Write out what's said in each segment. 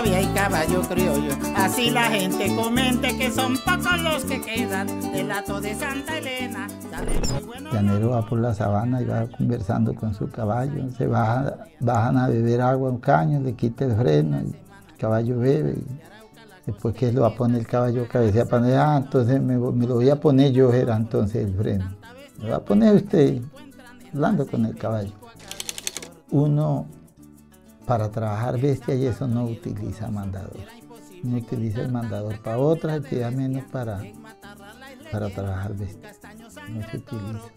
Había caballo criollo. Así la gente comente que son pocos los que quedan del lato de Santa Elena. Llanero va por la sabana y va conversando con su caballo. Se baja, bajan a beber agua en un caño, le quita el freno el caballo bebe. después que lo va a poner el caballo cabeza para allá, ah, entonces me, me, lo voy a poner yo, era entonces el freno. Lo va a poner usted, hablando con el caballo. Uno para trabajar bestia y eso no utiliza mandador. No utiliza el mandador para otras actividades menos para, para trabajar bestia. No se utiliza.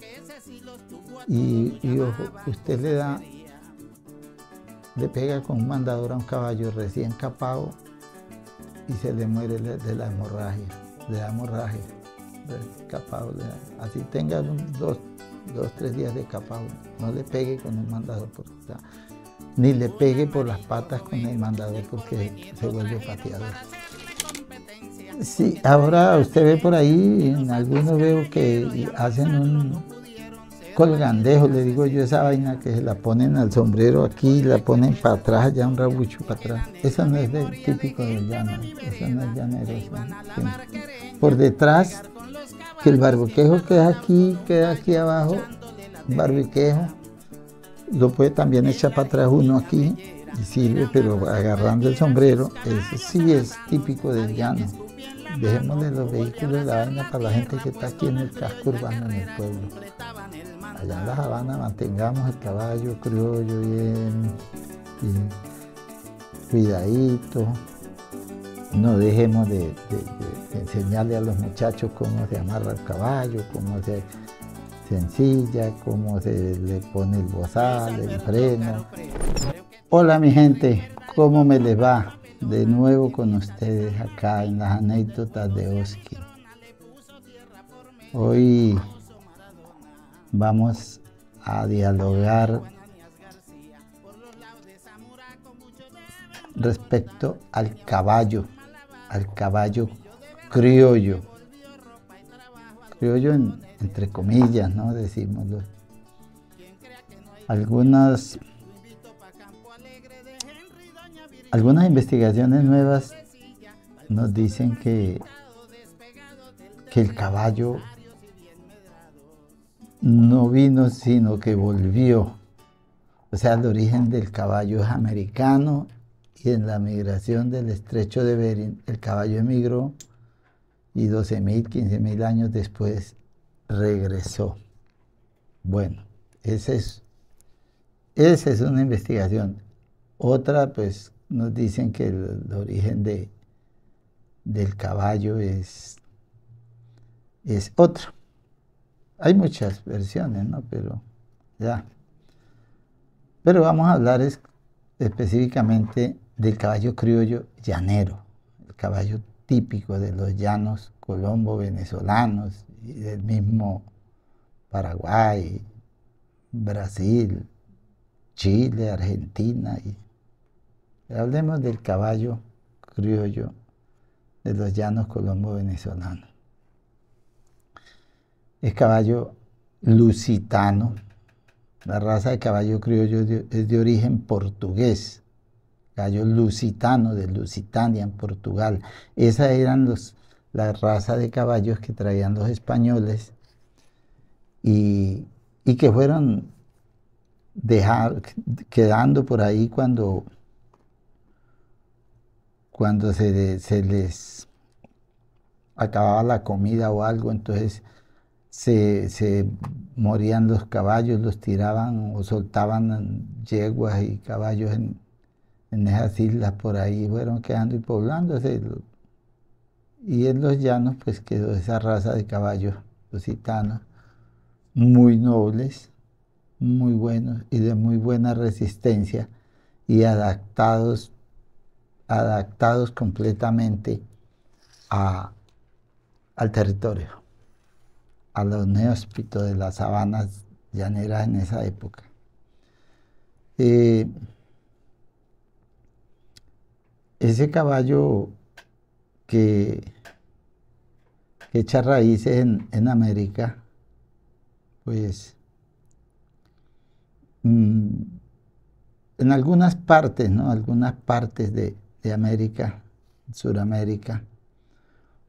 Y, y ojo, usted le da, le pega con un mandador a un caballo recién capado y se le muere de la hemorragia, de la hemorragia, así tenga dos, dos, tres días de capado, no le pegue con un mandador porque está ni le pegue por las patas con el mandador porque se vuelve pateador. Sí, ahora usted ve por ahí, en algunos veo que hacen un colgandejo, le digo yo, esa vaina que se la ponen al sombrero aquí, la ponen para atrás, ya un rabucho para atrás. Eso no es típico de llano, eso no es llanero. Por detrás, que el que queda aquí, queda aquí abajo, barbiquejo lo puede también echar para atrás uno aquí y sirve, pero agarrando el sombrero, eso sí es típico del llano. Dejémosle los vehículos de la vaina para la gente que está aquí en el casco urbano, en el pueblo. Allá en La Habana mantengamos el caballo criollo bien, cuidadito. No dejemos de, de enseñarle a los muchachos cómo se amarra el caballo, cómo se sencilla, cómo se le pone el bozal, el freno. Hola mi gente, ¿cómo me les va? De nuevo con ustedes acá en las anécdotas de Oski. Hoy vamos a dialogar respecto al caballo, al caballo criollo criollo entre comillas, ¿no? Decimoslo. Algunas, algunas investigaciones nuevas nos dicen que, que el caballo no vino, sino que volvió. O sea, el origen del caballo es americano y en la migración del estrecho de Bering el caballo emigró y 12.000, 15.000 años después regresó. Bueno, esa es, esa es una investigación. Otra, pues nos dicen que el, origen de, del caballo es, es otro. Hay muchas versiones, ¿no? Pero ya. Pero vamos a hablar es, específicamente del caballo criollo llanero, el caballo típico de los llanos colombo venezolanos y del mismo Paraguay, Brasil, Chile, Argentina. Y hablemos del caballo criollo de los llanos colombo venezolanos. Es caballo lusitano. La raza de caballo criollo es de origen portugués gallos lusitanos de Lusitania en Portugal. Esa eran la raza de caballos que traían los españoles y, que fueron quedando por ahí cuando, cuando se, se les acababa la comida o algo, entonces se, se, morían los caballos, los tiraban o soltaban yeguas y caballos en, en esas islas por ahí fueron quedando y poblándose. Y en los llanos pues quedó esa raza de caballos lusitanos, muy nobles, muy buenos y de muy buena resistencia y adaptados, adaptados completamente a, al territorio, a los neóspitos de las sabanas llaneras en esa época. Eh, ese caballo que, echa raíces en, América, pues mm, en algunas partes, ¿no? Algunas partes de, América, Suramérica,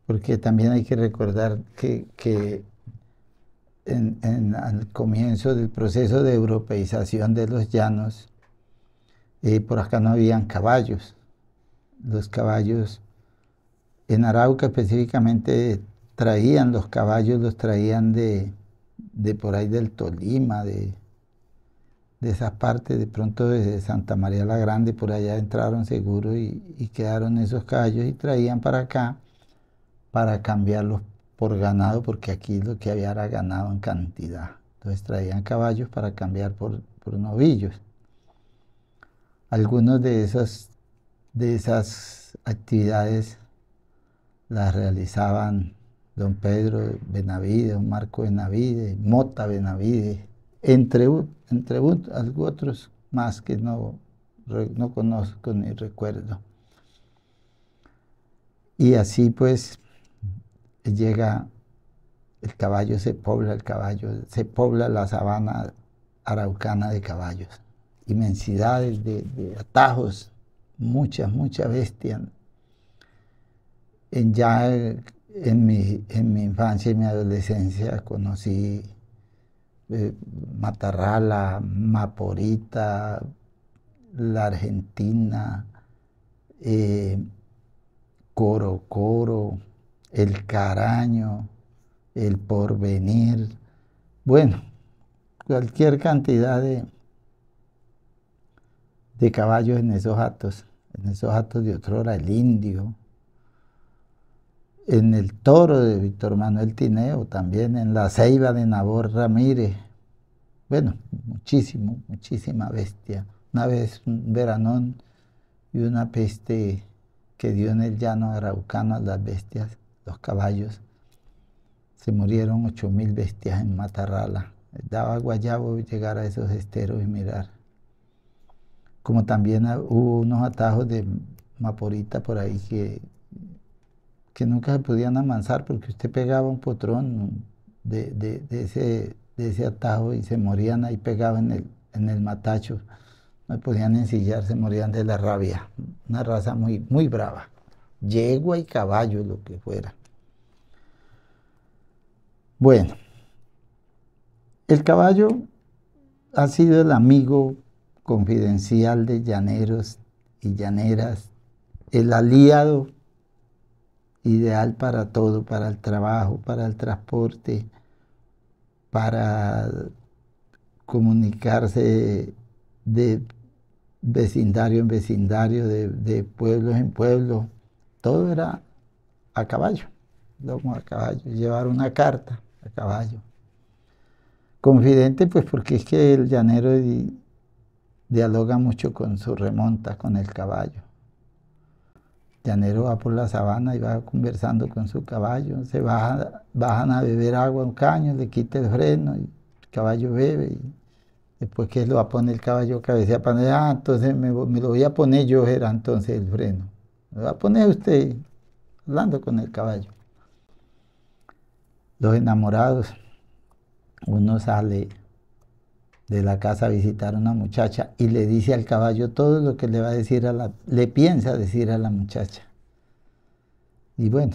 porque también hay que recordar que, en, al comienzo del proceso de europeización de los llanos, eh, por acá no habían caballos, los caballos. En Arauca específicamente traían los caballos, los traían de, por ahí del Tolima, de, de parte de pronto desde Santa María la Grande, por allá entraron seguro y, quedaron esos caballos y traían para acá para cambiarlos por ganado, porque aquí lo que había era ganado en cantidad. Entonces traían caballos para cambiar por, por novillos. Algunos de esos de esas actividades las realizaban don Pedro Benavide, Marco Benavide, Mota Benavide, entre, entre otros más que no, no conozco ni recuerdo. Y así pues llega el caballo, se pobla el caballo, se pobla la sabana araucana de caballos, inmensidades de atajos, muchas, muchas bestias. En ya en mi, infancia y mi adolescencia conocí eh, Matarrala, Maporita, la Argentina, eh, Coro Coro, el Caraño, el Porvenir, bueno, cualquier cantidad de, de caballos en esos actos, en esos actos de otrora, el indio, en el toro de Víctor Manuel Tineo, también en la ceiba de Nabor Ramírez. Bueno, muchísimo, muchísima bestia. Una vez un veranón y una peste que dio en el llano araucano a las bestias, los caballos. Se murieron ocho mil bestias en Matarrala. Daba guayabo llegar a esos esteros y mirar como también hubo unos atajos de maporita por ahí que, que nunca se podían amansar porque usted pegaba un potrón de, ese, de ese atajo y se morían ahí pegados en el, matacho. No podían ensillar, se morían de la rabia. Una raza muy, muy brava. Yegua y caballo, lo que fuera. Bueno, el caballo ha sido el amigo confidencial de llaneros y llaneras, el aliado ideal para todo, para el trabajo, para el transporte, para comunicarse de vecindario en vecindario, de, pueblo pueblos en pueblo. Todo era a caballo, lomo a caballo, llevar una carta a caballo. Confidente, pues porque es que el llanero y dialoga mucho con su remonta, con el caballo. Llanero va por la sabana y va conversando con su caballo, se bajan a beber agua en un caño, le quita el freno y el caballo bebe. después que lo va a poner el caballo cabecea para ah, entonces me, me, lo voy a poner yo, era entonces el freno. Lo va a poner usted hablando con el caballo. Los enamorados, uno sale de la casa a visitar a una muchacha y le dice al caballo todo lo que le va a decir a la, le piensa decir a la muchacha. Y bueno,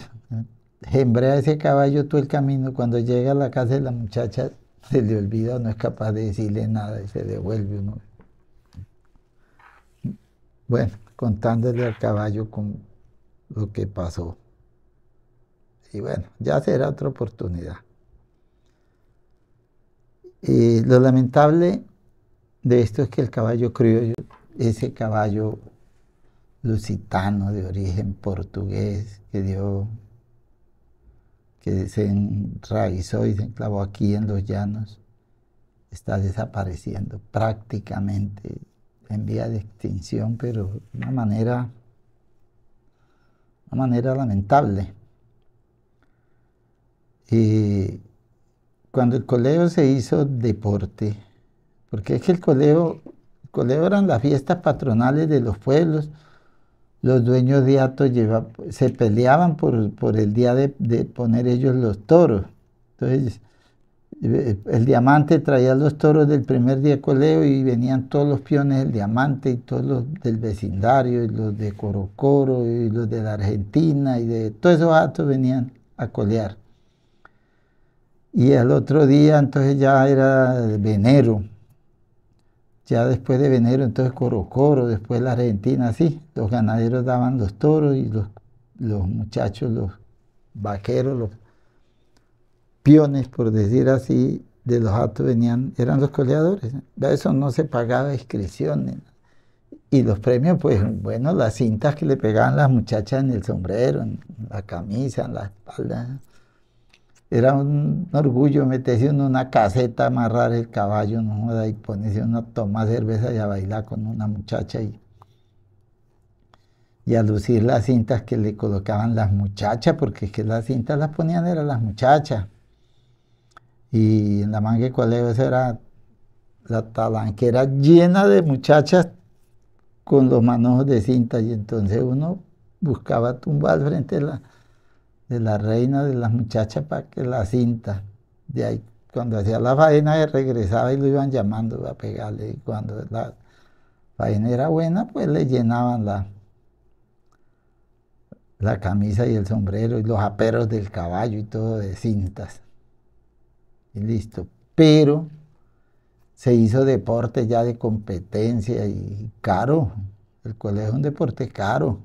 gembrea ese caballo todo el camino, cuando llega a la casa de la muchacha se le olvida, no es capaz de decirle nada y se devuelve uno. Bueno, contándole al caballo con lo que pasó. Y bueno, ya será otra oportunidad. Eh, lo lamentable de esto es que el caballo criollo, ese caballo lusitano de origen portugués que dio, que se enraizó y se enclavó aquí en los llanos, está desapareciendo prácticamente en vía de extinción, pero de una manera, una manera lamentable. Eh, cuando el coleo se hizo deporte, porque es que el coleo el eran las fiestas patronales de los pueblos, los dueños de atos se peleaban por, por el día de, poner ellos los toros. Entonces, eh, el diamante traía los toros del primer día de coleo y venían todos los piones del diamante y todos los del vecindario, y los de Corocoro, y los de la Argentina, y de todos esos atos venían a colear. Y al otro día, entonces ya era Venero. Ya después de Venero, entonces Coro Coro, después la Argentina, así. Los ganaderos daban los toros y los, los muchachos, los vaqueros, los piones, por decir así, de los actos venían, eran los coleadores. de eso no se pagaba inscripciones. Y los premios, pues, bueno, las cintas que le pegaban las muchachas en el sombrero, en la camisa, en la espalda. Era un orgullo meterse en una caseta, amarrar el caballo, no joda, y ponerse una toma cerveza y a bailar con una muchacha y, y a lucir las cintas que le colocaban las muchachas, porque es que las cintas las ponían eran las muchachas. Y en la manga de era la talanquera llena de muchachas con los manojos de cinta y entonces uno buscaba tumbar frente a la de la reina de las muchachas para que la cinta. De ahí, cuando hacía la faena, eh, regresaba y lo iban llamando a pegarle. Y cuando la faena era buena, pues le llenaban la, la camisa y el sombrero y los aperos del caballo y todo de cintas. Y listo. Pero se hizo deporte ya de competencia y caro. El colegio es un deporte caro.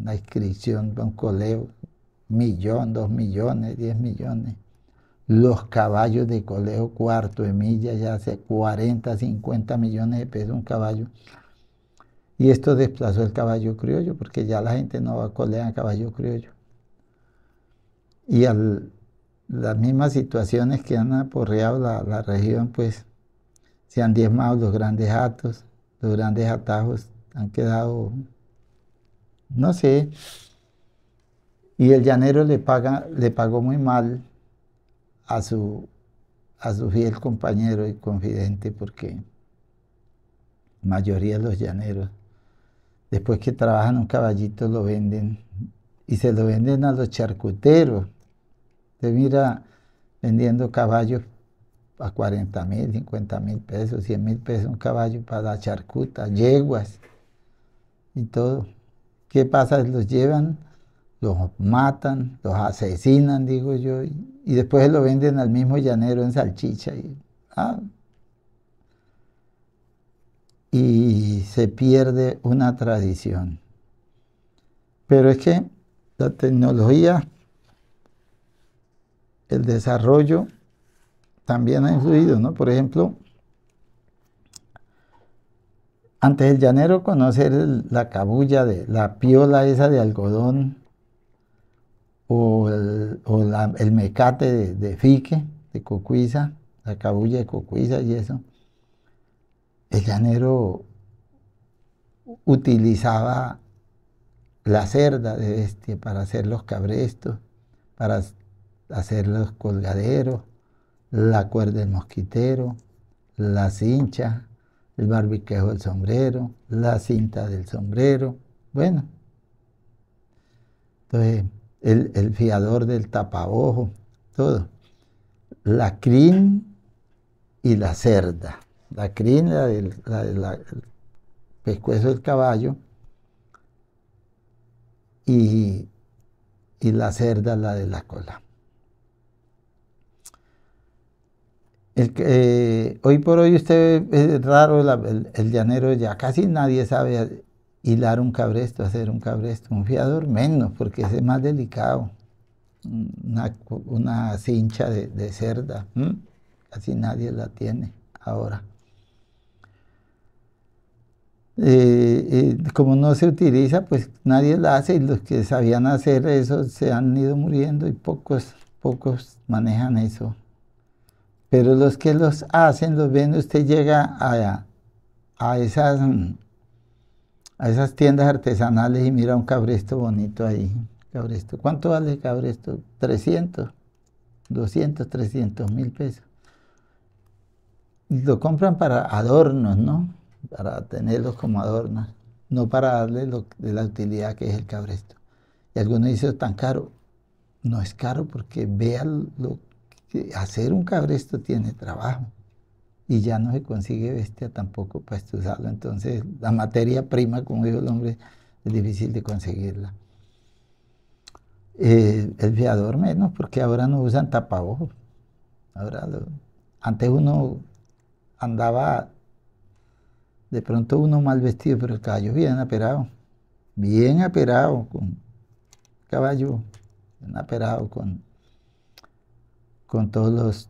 Una inscripción para un colegio millón, dos millones, diez millones. Los caballos de coleo cuarto de milla ya hace 40, 50 millones de pesos un caballo. Y esto desplazó el caballo criollo, porque ya la gente no va a colear a caballo criollo. Y las mismas situaciones que han aporreado la, la región, pues se han diezmado los grandes atos, los grandes atajos han quedado, no sé, y el llanero le, paga, le pagó muy mal a su, a su fiel compañero y confidente porque la mayoría de los llaneros, después que trabajan un caballito, lo venden y se lo venden a los charcuteros. Se mira vendiendo caballos a 40 mil, 50 mil pesos, 100 mil pesos un caballo para charcuta, yeguas y todo. ¿Qué pasa? Los llevan los matan, los asesinan, digo yo, y, después lo venden al mismo llanero en salchicha. Y, ah. y se pierde una tradición. Pero es que la tecnología, el desarrollo, también ha influido, ¿no? Por ejemplo, antes el llanero conocer la cabulla de la piola esa de algodón o el, el mecate de, fique, de cocuiza, la cabulla de cocuiza y eso, el llanero utilizaba la cerda de este para hacer los cabrestos, para hacer los colgaderos, la cuerda del mosquitero, la cincha, el barbiquejo del sombrero, la cinta del sombrero. Bueno, entonces el, fiador del tapabojo, todo. La crin y la cerda. La crin, la del pescuezo del caballo, y, la cerda, la de la cola. Eh, hoy por hoy usted es eh, raro, el, el, llanero ya casi nadie sabe hilar un cabresto, hacer un cabresto, un fiador menos, porque es más delicado. Una, una cincha de, cerda, Así casi nadie la tiene ahora. Eh, eh, como no se utiliza, pues nadie la hace y los que sabían hacer eso se han ido muriendo y pocos, pocos manejan eso. Pero los que los hacen, los ven, usted llega a, a esas mm, a esas tiendas artesanales y mira un cabresto bonito ahí. Cabresto. ¿Cuánto vale el cabresto? 300, 200, 300 mil pesos. Lo compran para adornos, ¿no? Para tenerlos como adornos, no para darle lo, de la utilidad que es el cabresto. Y algunos dicen, tan caro. No es caro porque vean lo que hacer un cabresto tiene trabajo y ya no se consigue bestia tampoco para estudiarlo. Entonces, la materia prima, como dijo el hombre, es difícil de conseguirla. Eh, el viador menos, porque ahora no usan tapabojos. Ahora antes uno andaba, de pronto uno mal vestido, pero el caballo bien aperado, bien aperado, con caballo bien aperado, con, con todos los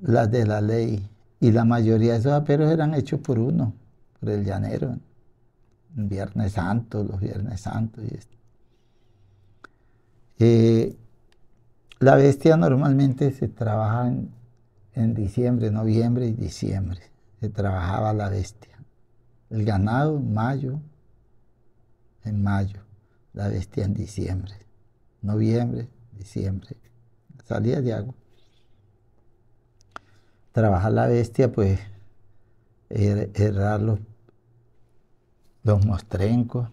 las de la ley. Y la mayoría de esos aperos eran hechos por uno, por el llanero. Viernes Santo, los Viernes Santos y eh, la bestia normalmente se trabaja en, en diciembre, noviembre y diciembre. Se trabajaba la bestia. El ganado en mayo, en mayo. La bestia en diciembre. Noviembre, diciembre. Salía de agua trabajar la bestia, pues er, errar los, mostrencos,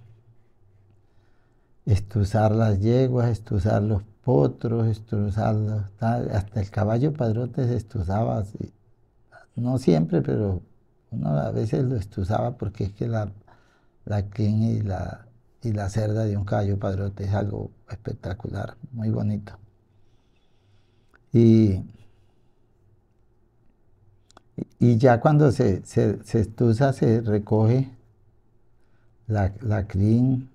estuzar las yeguas, estuzar los potros, estuzar hasta el caballo padrote se estuzaba, así. no siempre, pero uno a veces lo estuzaba porque es que la, la y la, y la cerda de un caballo padrote es algo espectacular, muy bonito. Y y ya cuando se, se, se estuza, se recoge la, la crin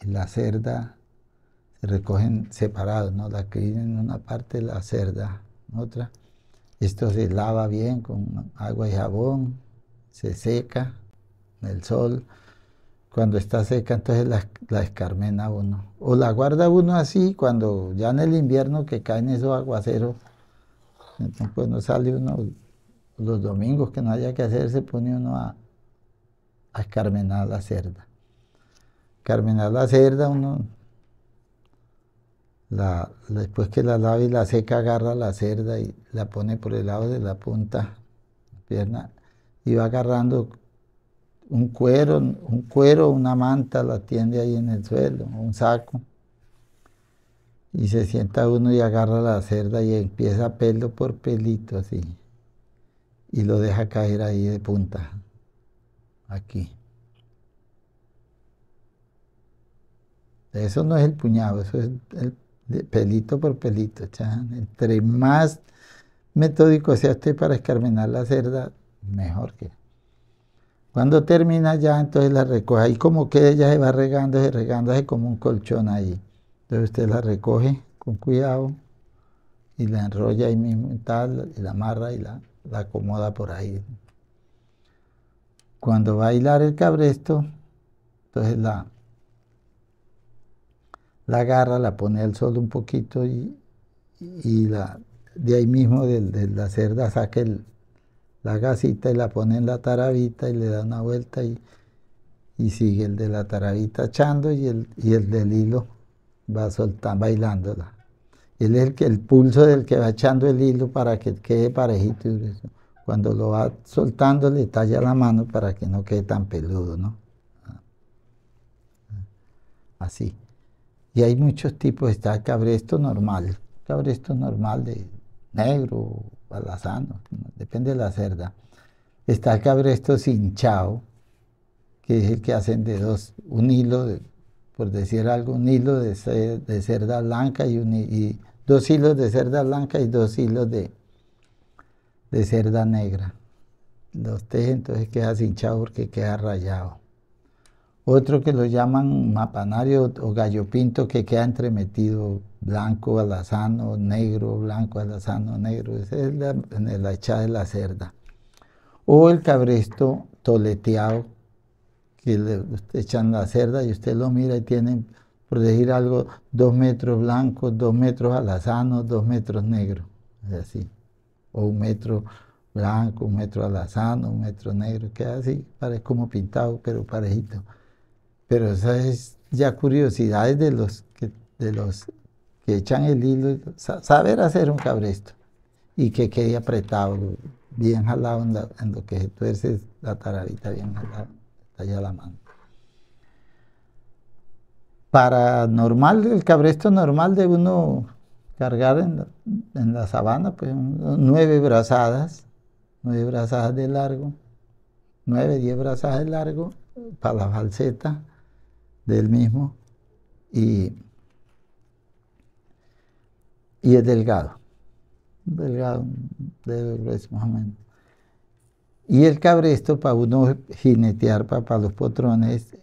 y la cerda, se recogen separados, ¿no? La crin en una parte, la cerda en otra. Esto se lava bien con agua y jabón, se seca en el sol. Cuando está seca, entonces la, escarmena uno. O la guarda uno así, cuando ya en el invierno que caen esos aguaceros, entonces pues no sale uno los domingos que no haya que hacer, se pone uno a, escarmenar la cerda. Carmenar la cerda, uno después que la lava y la seca, agarra la cerda y la pone por el lado de la punta, la pierna, y va agarrando un cuero, un cuero, una manta, la tiende ahí en el suelo, un saco. Y se sienta uno y agarra la cerda y empieza pelo por pelito así y lo deja caer ahí de punta, aquí. Eso no es el puñado, eso es el pelito por pelito. Entre más metódico sea usted para escarmenar la cerda, mejor que. Cuando termina ya, entonces la recoge. Ahí como que ella se va regando, se hace como un colchón ahí. Entonces usted la recoge con cuidado y la enrolla ahí mismo y tal, y la amarra y la la acomoda por ahí. Cuando va a hilar el cabresto, entonces la, la agarra, la pone al sol un poquito y, la, de ahí mismo de, la cerda saca el, la gasita y la pone en la tarabita y le da una vuelta y, sigue el de la tarabita echando y el, y el del hilo va soltando, bailándola. Él es el, que, el pulso del que va echando el hilo para que quede parejito. Cuando lo va soltando le talla la mano para que no quede tan peludo, ¿no? Ah. Así. Y hay muchos tipos. Está el cabresto normal. Cabresto normal de negro, balazano, depende de la cerda. Está el cabresto cinchao, que es el que hacen de dos, un hilo, por decir algo, un hilo de, cerda blanca y, un, y dos hilos de cerda blanca y dos hilos de, de cerda negra. Los tejes entonces queda hinchado porque queda rayado. Otro que lo llaman mapanario o gallo pinto que queda entremetido blanco alazano, negro, blanco alazano, negro. es la, en de la cerda. O el cabresto toleteado que le echan la cerda y usted lo mira y tiene por decir algo, dos metros blancos, dos metros alazanos, dos metros negros, así. O un metro blanco, un metro alazano, un metro negro, queda así, parece como pintado, pero parejito. Pero esa es ya curiosidades de los que, de los que echan el hilo, saber hacer un cabresto y que quede apretado, bien jalado en, lo que se tuerce la tarabita, bien jalada, allá la mano para normal, el cabresto normal de uno cargar en la, sabana, pues nueve brazadas, nueve brazadas de largo, nueve, diez brazadas de largo para la falseta del mismo y, y es delgado, delgado, debe más o Y el cabresto para uno jinetear para, los potrones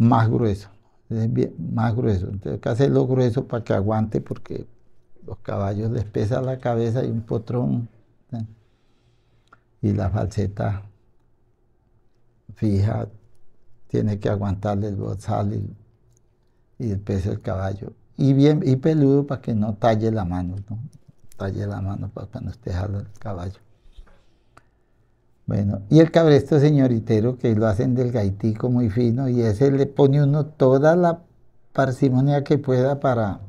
más grueso, más grueso. Entonces hay que hacerlo grueso para que aguante porque los caballos les pesa la cabeza y un potrón ¿eh? y la falseta fija tiene que aguantarle el bozal y, el peso del caballo. Y bien y peludo para que no talle la mano, ¿no? talle la mano para no usted jala el caballo. Bueno, y el cabresto señoritero, que lo hacen del gaitico muy fino, y ese le pone uno toda la parsimonia que pueda para,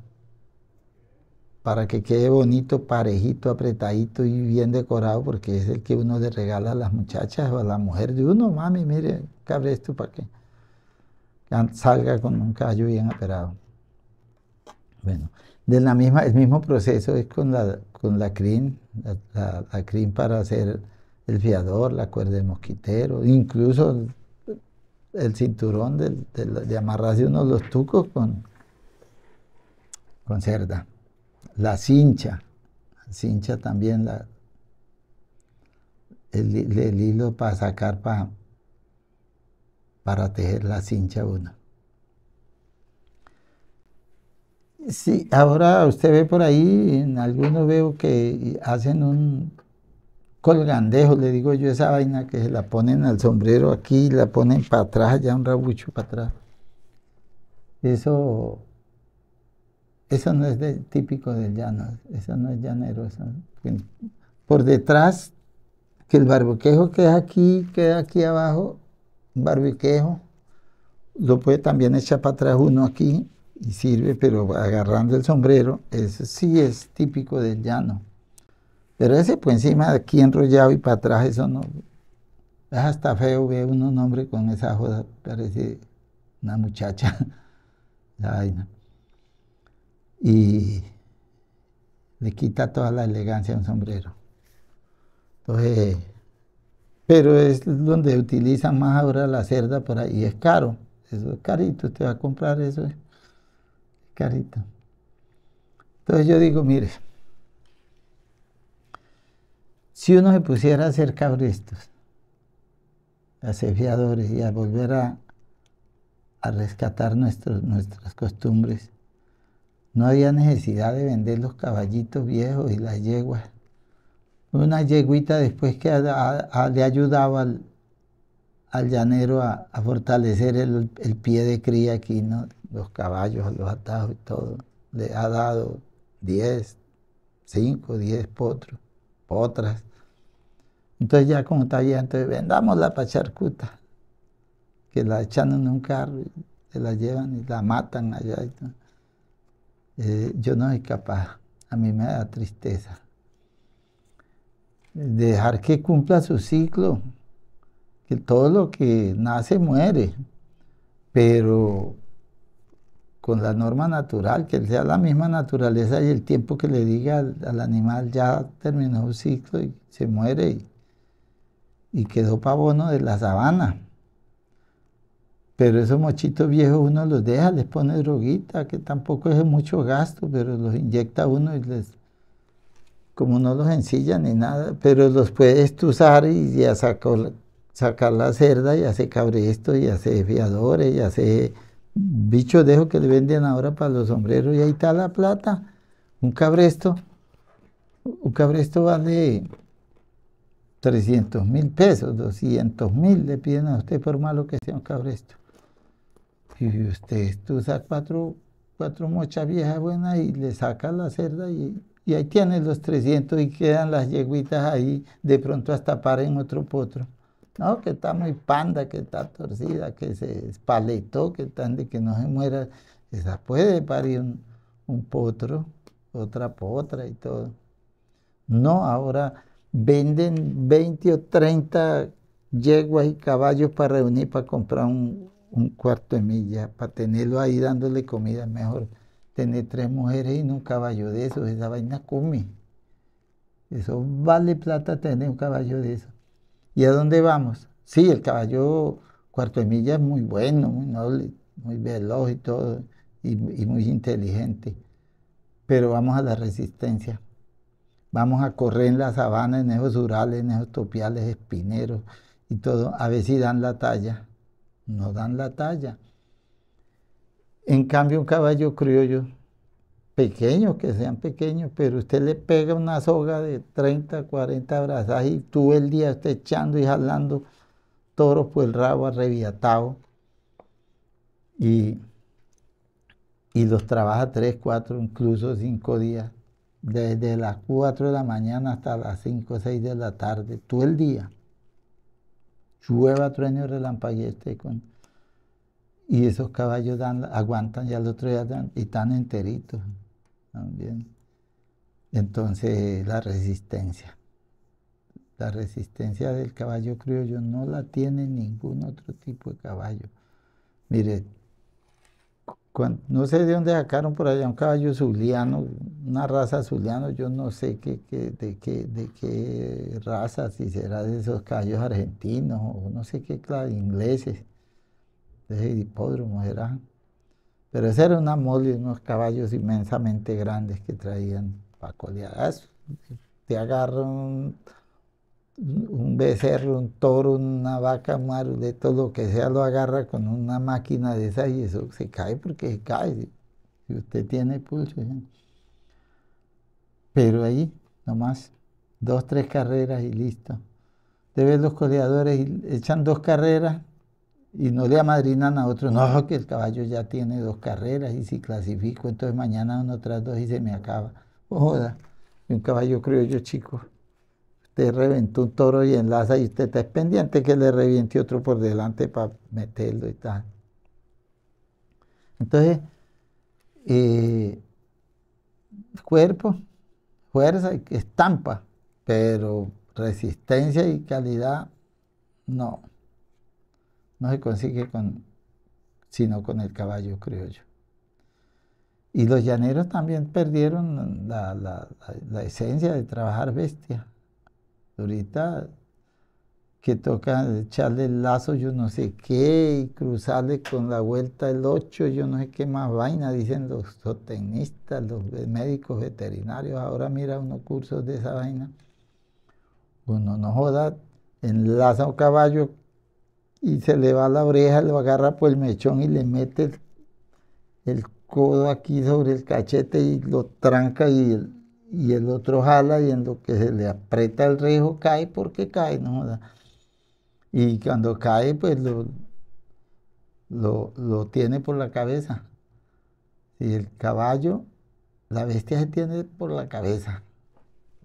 para que quede bonito, parejito, apretadito y bien decorado, porque es el que uno le regala a las muchachas o a la mujer de uno, mami, mire, cabresto para que salga con un callo bien aperado. Bueno, de la misma, el mismo proceso es con la, con la crin, la crin para hacer el fiador, la cuerda de mosquitero, incluso el cinturón de, de, de amarrarse uno los tucos con, con cerda. La cincha, la cincha también, la, el, hilo para sacar, para, para tejer la cincha uno. Sí, ahora usted ve por ahí, en algunos veo que hacen un, colgandejo, le digo yo, esa vaina que se la ponen al sombrero aquí, la ponen para atrás, allá un rabucho para atrás. Eso, eso no es típico del llano, eso no es llanero. Eso, por detrás, que el barbuquejo que es aquí, queda aquí abajo, barbiquejo, lo puede también echar para atrás uno aquí y sirve, pero agarrando el sombrero, eso sí es típico del llano. Pero ese por encima de aquí enrollado y para atrás, eso no. Es hasta feo ver un hombre con esa joda, parece una muchacha. La vaina. Y le quita toda la elegancia a un sombrero. Entonces, pero es donde utilizan más ahora la cerda por ahí. Y es caro. Eso es carito. Usted va a comprar eso. ¿eh? Es carito. Entonces yo digo, mire. Si uno se pusiera a ser cabristos, a ser fiadores y a volver a, rescatar nuestras costumbres, no había necesidad de vender los caballitos viejos y las yeguas. Una yeguita después que le ayudaba al, al llanero a, fortalecer el, pie de cría aquí, ¿no? los caballos, los atajos y todo. Le ha dado 10, 5, 10 potros, potras. Entonces ya como está allá, entonces vendamos para charcuta, que la echan en un carro se la llevan y la matan allá. Eh, yo no soy capaz, a mí me da tristeza. Dejar que cumpla su ciclo, que todo lo que nace muere, pero con la norma natural, que sea la misma naturaleza y el tiempo que le diga al, al animal ya terminó su ciclo y se muere y y quedó pavono de la sabana. Pero esos mochitos viejos uno los deja, les pone droguita, que tampoco es mucho gasto, pero los inyecta uno y les, como no los ensilla ni nada, pero los puedes usar y ya sacó, sacar la cerda y hace cabresto y hace fiadores y hace... bichos dejo que le venden ahora para los sombreros y ahí está la plata. Un cabresto, un cabresto vale 300 mil pesos, 200 mil le piden a usted por malo que sea un cabresto. Y usted usa cuatro, cuatro mochas viejas buenas y le saca la cerda y, y, ahí tiene los 300 y quedan las yeguitas ahí, de pronto hasta paren en otro potro. No, que está muy panda, que está torcida, que se espaletó, que tan de que no se muera. Esa puede parir un potro, otra potra y todo. No, ahora venden 20 o 30 yeguas y caballos para reunir, para comprar un, cuarto de milla, para tenerlo ahí dándole comida. Mejor tener tres mujeres y un caballo de esos, esa vaina come. Eso vale plata tener un caballo de esos. ¿Y a dónde vamos? Sí, el caballo cuarto de milla es muy bueno, muy noble, muy veloz y todo, y muy inteligente. Pero vamos a la resistencia vamos a correr en la sabana, en esos urales, en esos topiales, espineros y todo, a ver si dan la talla. No dan la talla. En cambio, un caballo criollo, pequeño, que sean pequeños, pero usted le pega una soga de 30, 40 brazas y tú el día usted echando y jalando toros por el rabo arreviatado. y, y los trabaja tres, cuatro, incluso cinco días desde las 4 de la mañana hasta las 5 o 6 de la tarde, todo el día. Llueva, trueno, relampaguete. Con... Y esos caballos dan, aguantan ya al otro día dan, y están enteritos también. Entonces, la resistencia. La resistencia del caballo criollo no la tiene ningún otro tipo de caballo. Mire, no sé de dónde sacaron por allá un caballo zuliano, una raza zuliano, yo no sé qué, de, qué, de qué raza, si será de esos caballos argentinos o no sé qué, claro, ingleses, de ese hipódromo era. Pero esa era una mole, unos caballos inmensamente grandes que traían para colear. Te agarran un becerro, un toro, una vaca, un todo lo que sea, lo agarra con una máquina de esas y eso se cae porque se cae. Si usted tiene pulso. Pero ahí, nomás, dos, tres carreras y listo. De ver los coleadores y echan dos carreras y no le amadrinan a otro, no, que el caballo ya tiene dos carreras y si clasifico, entonces mañana uno tras dos y se me acaba. Joda, un caballo creo yo chico te reventó un toro y enlaza y usted está pendiente que le reviente otro por delante para meterlo y tal. Entonces, eh, cuerpo, fuerza y estampa, pero resistencia y calidad no. No se consigue con, sino con el caballo creo Y los llaneros también perdieron la esencia de trabajar bestia ahorita que toca echarle el lazo, yo no sé qué, y cruzarle con la vuelta el 8, yo no sé qué más vaina, dicen los zootecnistas, los médicos veterinarios. Ahora mira unos cursos de esa vaina. Uno no joda, enlaza un caballo y se le va la oreja, lo agarra por el mechón y le mete el, el codo aquí sobre el cachete y lo tranca y y el otro jala y en lo que se le aprieta el rejo cae porque cae, ¿no? Y cuando cae, pues lo, lo tiene por la cabeza. Y el caballo, la bestia se tiene por la cabeza,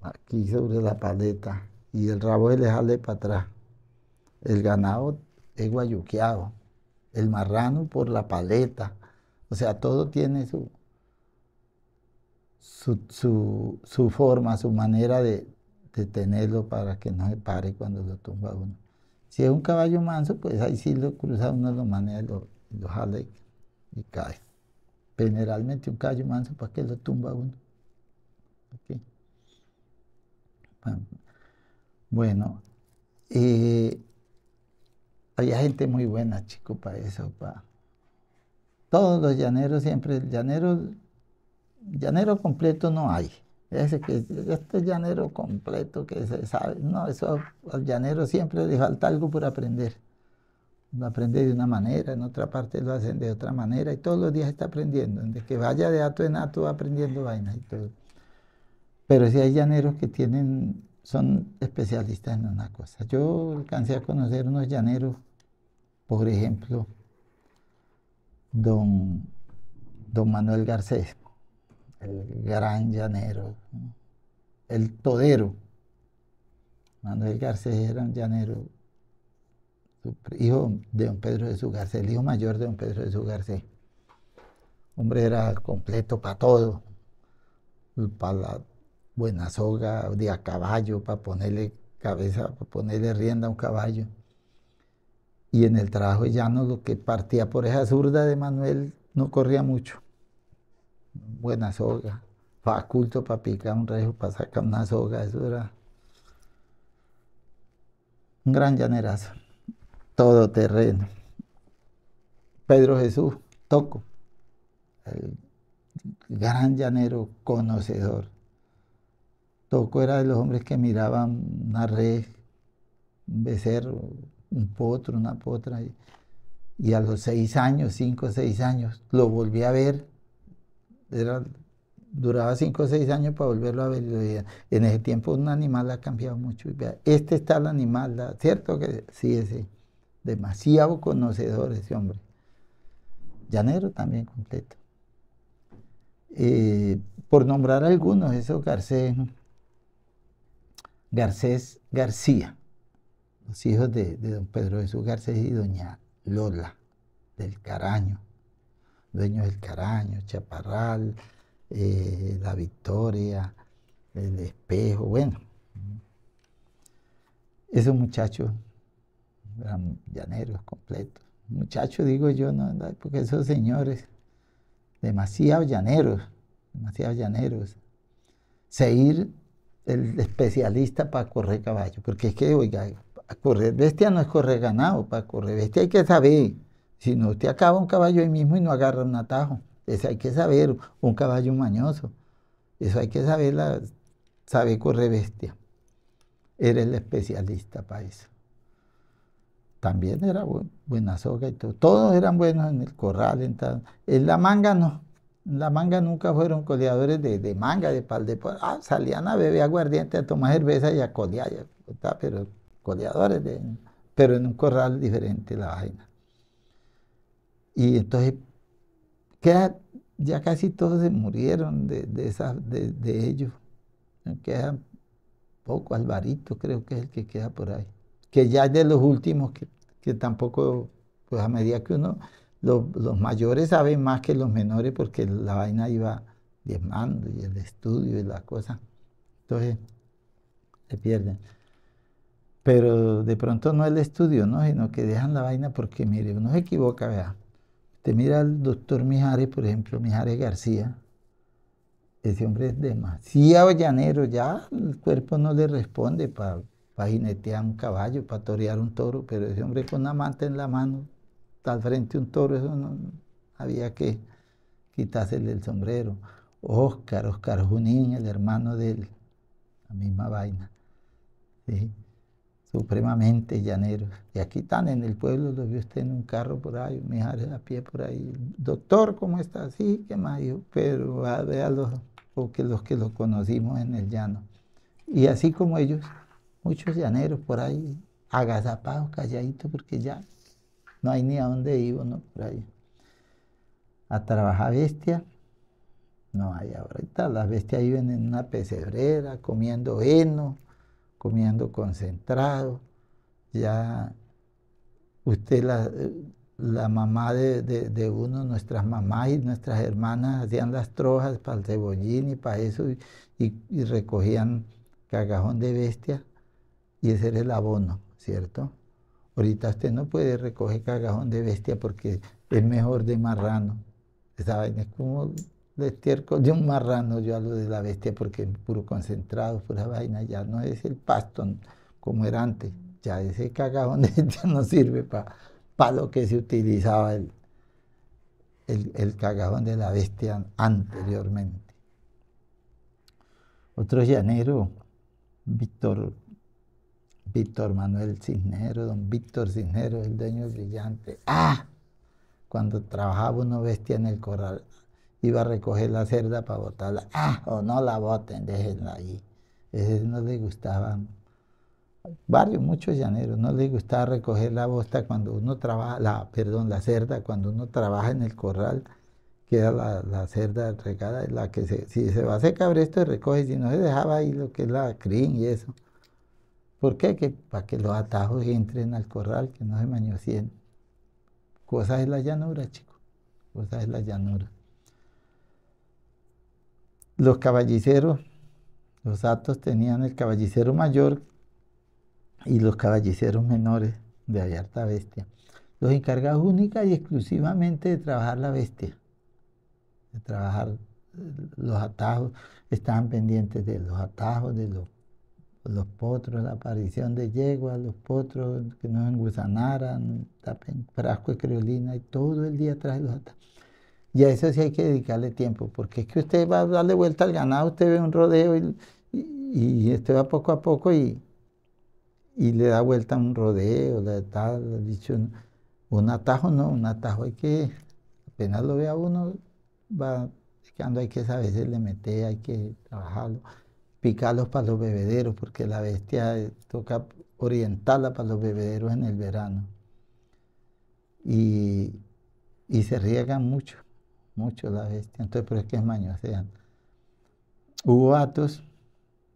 aquí sobre la paleta, y el rabo se le jale para atrás. El ganado es guayuqueado, el marrano por la paleta. O sea, todo tiene su, su, forma, su manera de, tenerlo para que no se pare cuando lo tumba uno. Si es un caballo manso, pues ahí sí lo cruza uno, lo maneja, lo, lo jala y, cae. Generalmente un caballo manso, ¿para qué lo tumba uno? Bueno, eh, hay gente muy buena, chico, para eso, para todos los llaneros siempre, el llanero llanero completo no hay. que, este llanero completo que se sabe, no, eso al llanero siempre le falta algo por aprender. Lo aprende de una manera, en otra parte lo hacen de otra manera y todos los días está aprendiendo. de que vaya de ato en ato aprendiendo vainas y todo. Pero si hay llaneros que tienen, son especialistas en una cosa. Yo alcancé a conocer unos llaneros, por ejemplo, don, don Manuel Garcés el gran llanero, el todero. Manuel Garcés era un llanero, hijo de don Pedro de su Garcés, el hijo mayor de don Pedro de su Garcés. Hombre, era completo para todo, para la buena soga, de a caballo, para ponerle cabeza, para ponerle rienda a un caballo. Y en el trabajo llano lo que partía por esa zurda de Manuel no corría mucho buena soga, faculto para picar un rejo, para sacar una soga, eso era un gran llanerazo, todo terreno. Pedro Jesús, Toco, el gran llanero conocedor. Toco era de los hombres que miraban una red, un becerro, un potro, una potra. y a los seis años, cinco o seis años, lo volví a ver duraba 5 o 6 años para volverlo a ver. En ese tiempo un animal ha cambiado mucho. Este está el animal, ¿cierto? que Sí, ese. Demasiado conocedor ese hombre. Llanero también completo. Eh, por nombrar algunos, eso Garcés, Garcés García, los hijos de, de don Pedro Jesús Garcés y doña Lola del Caraño dueños del Caraño, Chaparral, eh, La Victoria, El Espejo, bueno. Esos muchachos eran llaneros completos. Muchachos, digo yo, no, porque esos señores, demasiado llaneros, demasiado llaneros. Seguir el especialista para correr caballo, porque es que, oiga, correr bestia no es correr ganado, para correr bestia hay que saber si no, usted acaba un caballo ahí mismo y no agarra un atajo. Eso hay que saber, un caballo mañoso. Eso hay que saber, la, sabe correr bestia. Era el especialista para eso. También era buena soga y todo. Todos eran buenos en el corral. En, en la manga no. En la manga nunca fueron coleadores de, manga, de pal de Ah, salían a beber aguardiente, a tomar cerveza y a colear. pero coleadores, de, pero en un corral diferente la vaina. Y entonces, queda, ya casi todos se murieron de, de, ellos. Queda poco, Alvarito creo que es el que queda por ahí. Que ya es de los últimos, que, tampoco, pues a medida que uno, los mayores saben más que los menores porque la vaina iba diezmando y el estudio y la cosa. Entonces, se pierden. Pero de pronto no el estudio, ¿no? Sino que dejan la vaina porque, mire, uno se equivoca, vea. Te mira al doctor Mijares, por ejemplo, Mijares García. Ese hombre es demasiado llanero, ya el cuerpo no le responde para jinetear un caballo, para torear un toro, pero ese hombre con una manta en la mano, tal frente un toro, eso no, había que quitársele el sombrero. Oscar, Oscar Junín, el hermano de él, la misma vaina. ¿sí? supremamente llaneros. Y aquí están en el pueblo, lo vio usted en un carro por ahí, un mijares a pie por ahí. Doctor, ¿cómo está? Sí, ¿qué más? pero a ver los, los que lo conocimos en el llano. Y así como ellos, muchos llaneros por ahí, agazapados, calladitos, porque ya no hay ni a dónde ir, ¿no? Por ahí. A trabajar bestia, no hay ahorita. Las bestias viven en una pesebrera, comiendo heno, comiendo concentrado, ya usted la, mamá de, de, de, uno, nuestras mamás y nuestras hermanas hacían las trojas para el cebollín y para eso y, recogían cagajón de bestia y ese era el abono, ¿cierto? Ahorita usted no puede recoger cagajón de bestia porque es mejor de marrano. ¿saben? es como de estiércol de un marrano, yo hablo de la bestia porque puro concentrado, pura vaina, ya no es el pasto como era antes, ya ese cagajón ya no sirve para lo que se utilizaba el, el, cagajón de la bestia anteriormente. Otro llanero, Víctor, Víctor Manuel Cisnero, don Víctor Cisnero, el dueño brillante. ¡Ah! Cuando trabajaba una bestia en el corral, iba a recoger la cerda para botarla. Ah, o no la boten, déjenla ahí Ese no le gustaba. Varios, muchos llaneros, no les gustaba recoger la bosta cuando uno trabaja, la, perdón, la cerda, cuando uno trabaja en el corral, queda la, la cerda regada, la que se, si se va a esto y recoge, si no se dejaba ahí lo que es la crin y eso. ¿Por qué? Que para que los atajos entren al corral, que no se mañocien. Cosa es la llanura, chicos. Cosa es la llanura los caballiceros, los atos tenían el caballicero mayor y los caballiceros menores de hallar bestia. Los encargados únicas y exclusivamente de trabajar la bestia, de trabajar eh, los atajos, estaban pendientes de los atajos, de los, potros, la aparición de yeguas, los potros que no engusanaran, frasco de creolina y todo el día traje los atajos y a eso sí hay que dedicarle tiempo, porque es que usted va a darle vuelta al ganado, usted ve un rodeo y, y, este va poco a poco y, y le da vuelta a un rodeo, le dicho, un, atajo no, un atajo hay que, apenas lo vea uno, va picando, hay que saber veces le mete, hay que trabajarlo, picarlo para los bebederos, porque la bestia eh, toca orientarla para los bebederos en el verano. Y, y se riegan mucho mucho la bestia. Entonces, es que es maño, O Hubo Atos,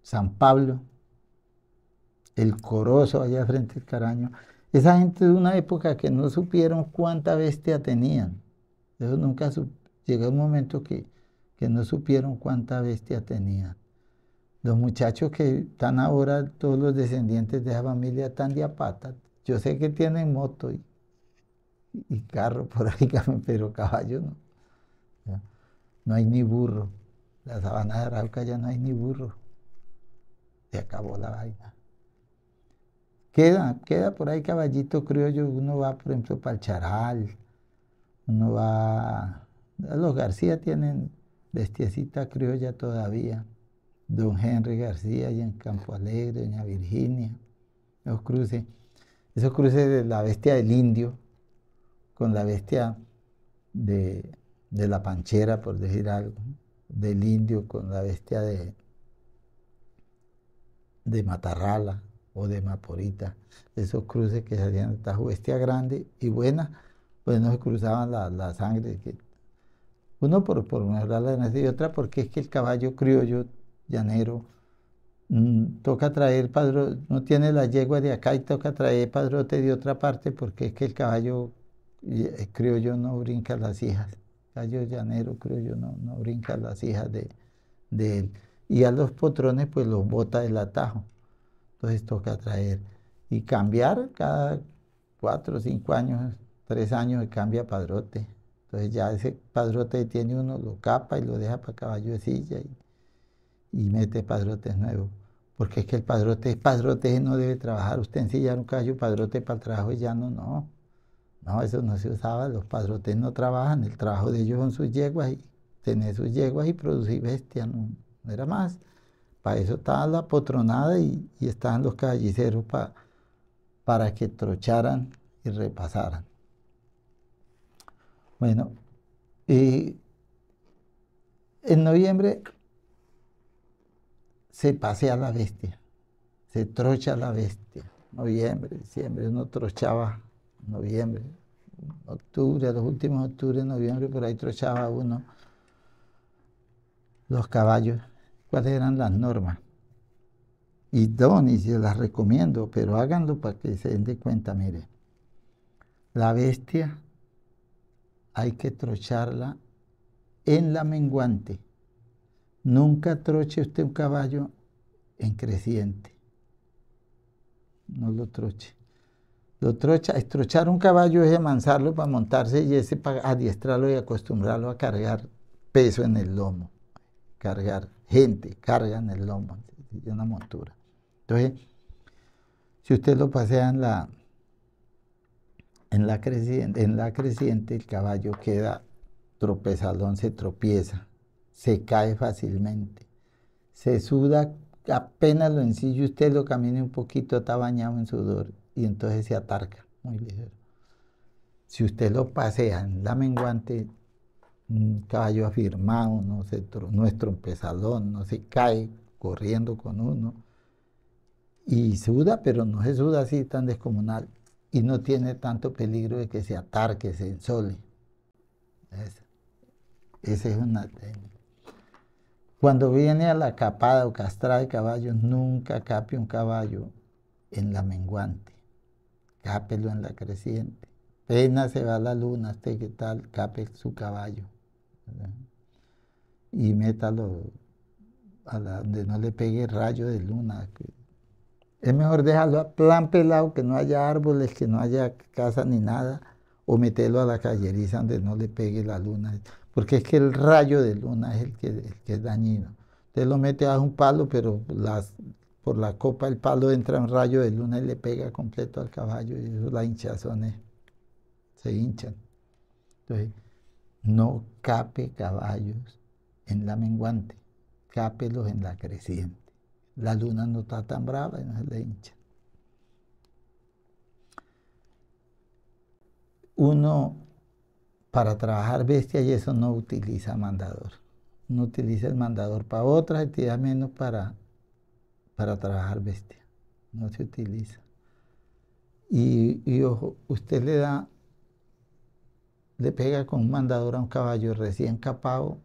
San Pablo, el Corozo allá frente al Caraño. Esa gente de una época que no supieron cuánta bestia tenían. Eso nunca llegó un momento que, que no supieron cuánta bestia tenían. Los muchachos que están ahora, todos los descendientes de esa familia, están de Yo sé que tienen moto y, y carro por ahí, pero caballo no no hay ni burro. La sabana de Arauca ya no hay ni burro. Se acabó la vaina. Queda, queda por ahí caballito criollo. Uno va, por ejemplo, para el charal. Uno va. Los García tienen bestiecita criolla todavía. Don Henry García y en Campo Alegre, Doña Virginia. Los cruces. Esos cruces de la bestia del indio con la bestia de, de la panchera, por decir algo, del indio con la bestia de, de matarrala o de maporita, esos cruces que salían hacían, bestia grande grande y buena, pues no se cruzaban la, la sangre. Que, uno por, por una la y otra porque es que el caballo criollo, llanero, mm, toca traer padro, no tiene la yegua de acá y toca traer padrote de otra parte porque es que el caballo eh, criollo no brinca las hijas. Cayo Llanero, creo yo, no, no brinca las hijas de, él. Y a los potrones, pues los bota del atajo. Entonces toca traer y cambiar cada cuatro, cinco años, tres años, cambia padrote. Entonces ya ese padrote tiene uno, lo capa y lo deja para caballo de silla y, mete padrote nuevos. Porque es que el padrote es padrote, no debe trabajar usted en un caballo padrote para el trabajo y ya no, no. No, eso no se usaba, los patrotes no trabajan, el trabajo de ellos son sus yeguas y tener sus yeguas y producir bestias, no, era más. Para eso estaba la potronada y, estaban los caballiceros para que trocharan y repasaran. Bueno, y en noviembre se pasea la bestia, se trocha la bestia. Noviembre, diciembre, uno trochaba noviembre, octubre, los últimos octubre, noviembre, por ahí trochaba uno los caballos, cuáles eran las normas. Y don, se las recomiendo, pero háganlo para que se den de cuenta, mire, la bestia hay que trocharla en la menguante. Nunca troche usted un caballo en creciente. No lo troche trocha, estrochar un caballo es amansarlo para montarse y ese para adiestrarlo y acostumbrarlo a cargar peso en el lomo, cargar gente, carga en el lomo, de una montura. Entonces, si usted lo pasea en la, en la, creciente, en la creciente, el caballo queda tropezadón, se tropieza, se cae fácilmente, se suda apenas lo ensillo, usted lo camine un poquito, está bañado en sudor y entonces se atarca muy ligero. Si usted lo pasea en la menguante, un caballo afirmado, no, se nuestro no se cae corriendo con uno. Y suda, pero no se suda así tan descomunal. Y no tiene tanto peligro de que se atarque, se ensole. Esa, es una Cuando viene a la capada o castrada de caballos, nunca cape un caballo en la menguante cápelo en la creciente. Pena se va la luna, este que tal, cape su caballo. Y métalo a donde no le pegue rayo de luna. Es mejor dejarlo a plan pelado, que no haya árboles, que no haya casa ni nada, o mételo a la calleriza donde no le pegue la luna. Porque es que el rayo de luna es el que, el que es dañino. Usted lo mete a un palo, pero las, por la copa el palo entra en rayo de luna y le pega completo al caballo y eso la hinchazón se hinchan. Entonces, no cape caballos en la menguante, cápelos en la creciente. La luna no está tan brava y no se le hincha. Uno, para trabajar bestia y eso no utiliza mandador. No utiliza el mandador para otras actividades menos para para trabajar bestia. No se utiliza. Y, ojo, usted le da, le pega con un mandador a un caballo recién capado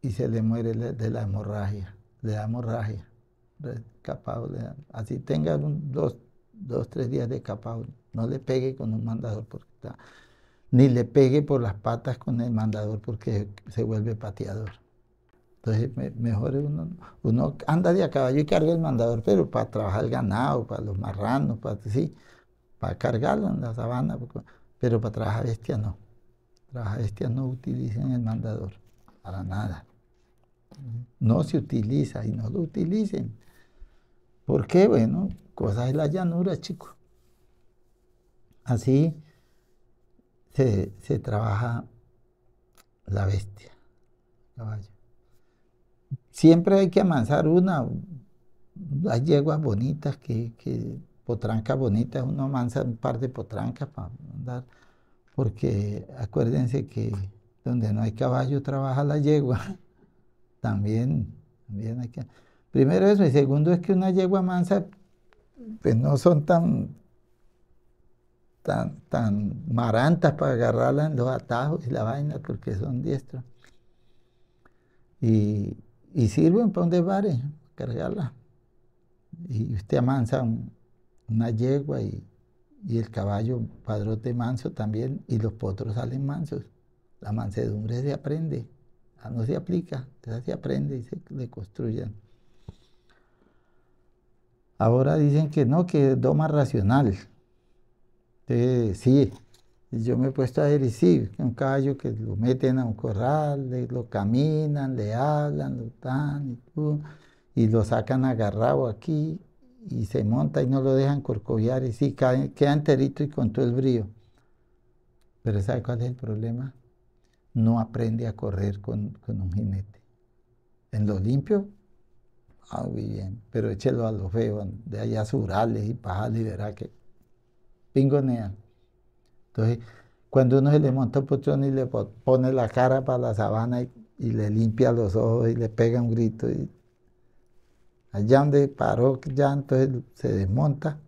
y se le muere de la hemorragia. Le da hemorragia. Capado, Así tenga dos, tres días de capado. No le pegue con un mandador porque está, Ni le pegue por las patas con el mandador porque se vuelve pateador. Entonces, mejor uno, uno anda de a caballo y carga el mandador, pero para trabajar el ganado, para los marranos, para, sí, para cargarlo en la sabana, pero para trabajar bestia no. Trabajar bestia no utilicen el mandador, para nada. No se utiliza y no lo utilicen. ¿Por qué? Bueno, cosas de la llanura, chicos. Así se, trabaja la bestia, caballo siempre hay que amansar una. Hay yeguas bonitas, que, que potrancas bonitas, uno amansa un par de potrancas para andar, porque acuérdense que donde no hay caballo trabaja la yegua. También, también hay que. Primero eso, y segundo es que una yegua mansa, pues no son tan, tan, tan marantas para agarrarla en los atajos y la vaina, porque son diestros. Y, y sirven para un desvare, cargarla. Y usted amansa una yegua y, el caballo padrote manso también, y los potros salen mansos. La mansedumbre se aprende, no se aplica, se aprende y se le construyen. Ahora dicen que no, que es doma racional. te sí, yo me he puesto a dirigir un caballo que lo meten a un corral, lo caminan, le hablan, lo dan y, todo, y lo sacan agarrado aquí y se monta y no lo dejan corcoviar y sí, cae, queda enterito y con todo el brío. Pero ¿sabe cuál es el problema? No aprende a correr con, un jinete. En lo limpio, ah, muy bien, pero échelo a lo feo, de allá surales y pajales y verá que pingonean. Entonces, cuando uno se le monta un pochón y le pone la cara para la sabana y, le limpia los ojos y le pega un grito, y allá donde paró ya, entonces se desmonta,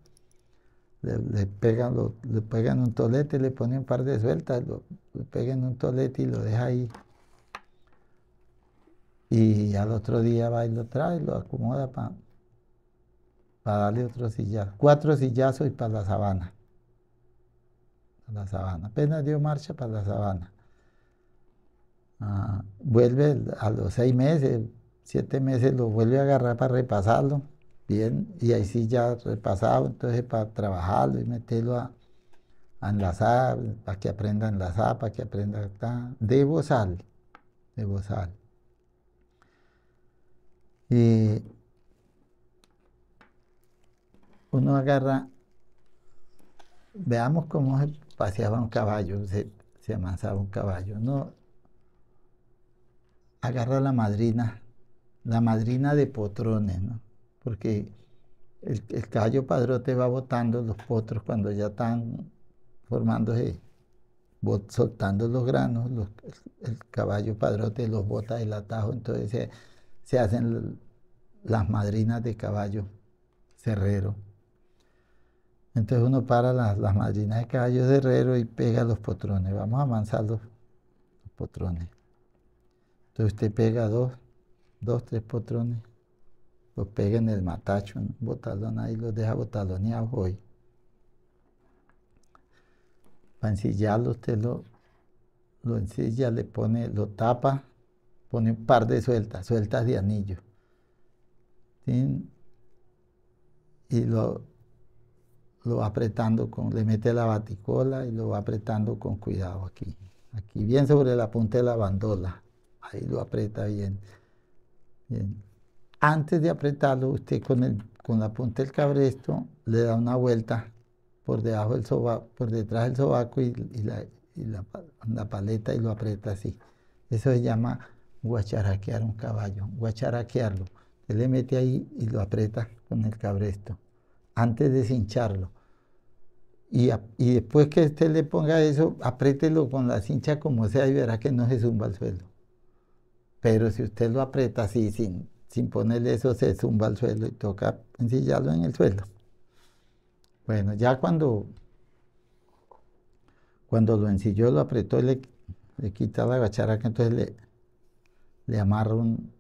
le, le pegan, le pegan un tolete, le ponen un par de sueltas, le le pegan un tolete y lo deja ahí. Y al otro día va y lo trae, lo acomoda para darle otro sillazo, cuatro sillazos y para la sabana a la sabana. Apenas dio marcha para la sabana. Ah, vuelve a los seis meses, siete meses, lo vuelve a agarrar para repasarlo. Bien, y ahí sí ya repasado, entonces para trabajarlo y meterlo a, enlazar, para que aprenda a enlazar, para que aprenda a de sal de sal Y uno agarra, veamos cómo el paseaba un caballo, se, se amansaba un caballo. No, agarra la madrina, la madrina de potrones, ¿no? Porque el, caballo padrote va botando los potros cuando ya están formándose, soltando los granos, el caballo padrote los bota del atajo, entonces se hacen las madrinas de caballo cerrero. Entonces uno para las, las madrinas de caballos de herrero y pega los potrones. Vamos a avanzar los, potrones. Entonces usted pega dos, dos, tres potrones, los pega en el matacho, un botalón ahí, los deja botaloneados hoy. Para ensillarlo usted lo, lo ensilla, le pone, lo tapa, pone un par de sueltas, sueltas de anillo. Y lo lo va apretando con, le mete la baticola y lo va apretando con cuidado aquí. Aquí, bien sobre la punta de la bandola. Ahí lo aprieta bien. Bien. Antes de apretarlo, usted con, el, con la punta del cabresto le da una vuelta por debajo del sobaco, por detrás del sobaco y, la, paleta y lo aprieta así. Eso se llama guacharaquear un caballo, guacharaquearlo. Usted le mete ahí y lo aprieta con el cabresto, antes de cincharlo. Y, después que usted le ponga eso, apriételo con la cincha como sea y verá que no se zumba al suelo. Pero si usted lo aprieta así, sin, sin ponerle eso, se zumba al suelo y toca ensillarlo en el suelo. Bueno, ya cuando, cuando lo ensilló, lo apretó y le, le quita la que entonces le, le amarra un,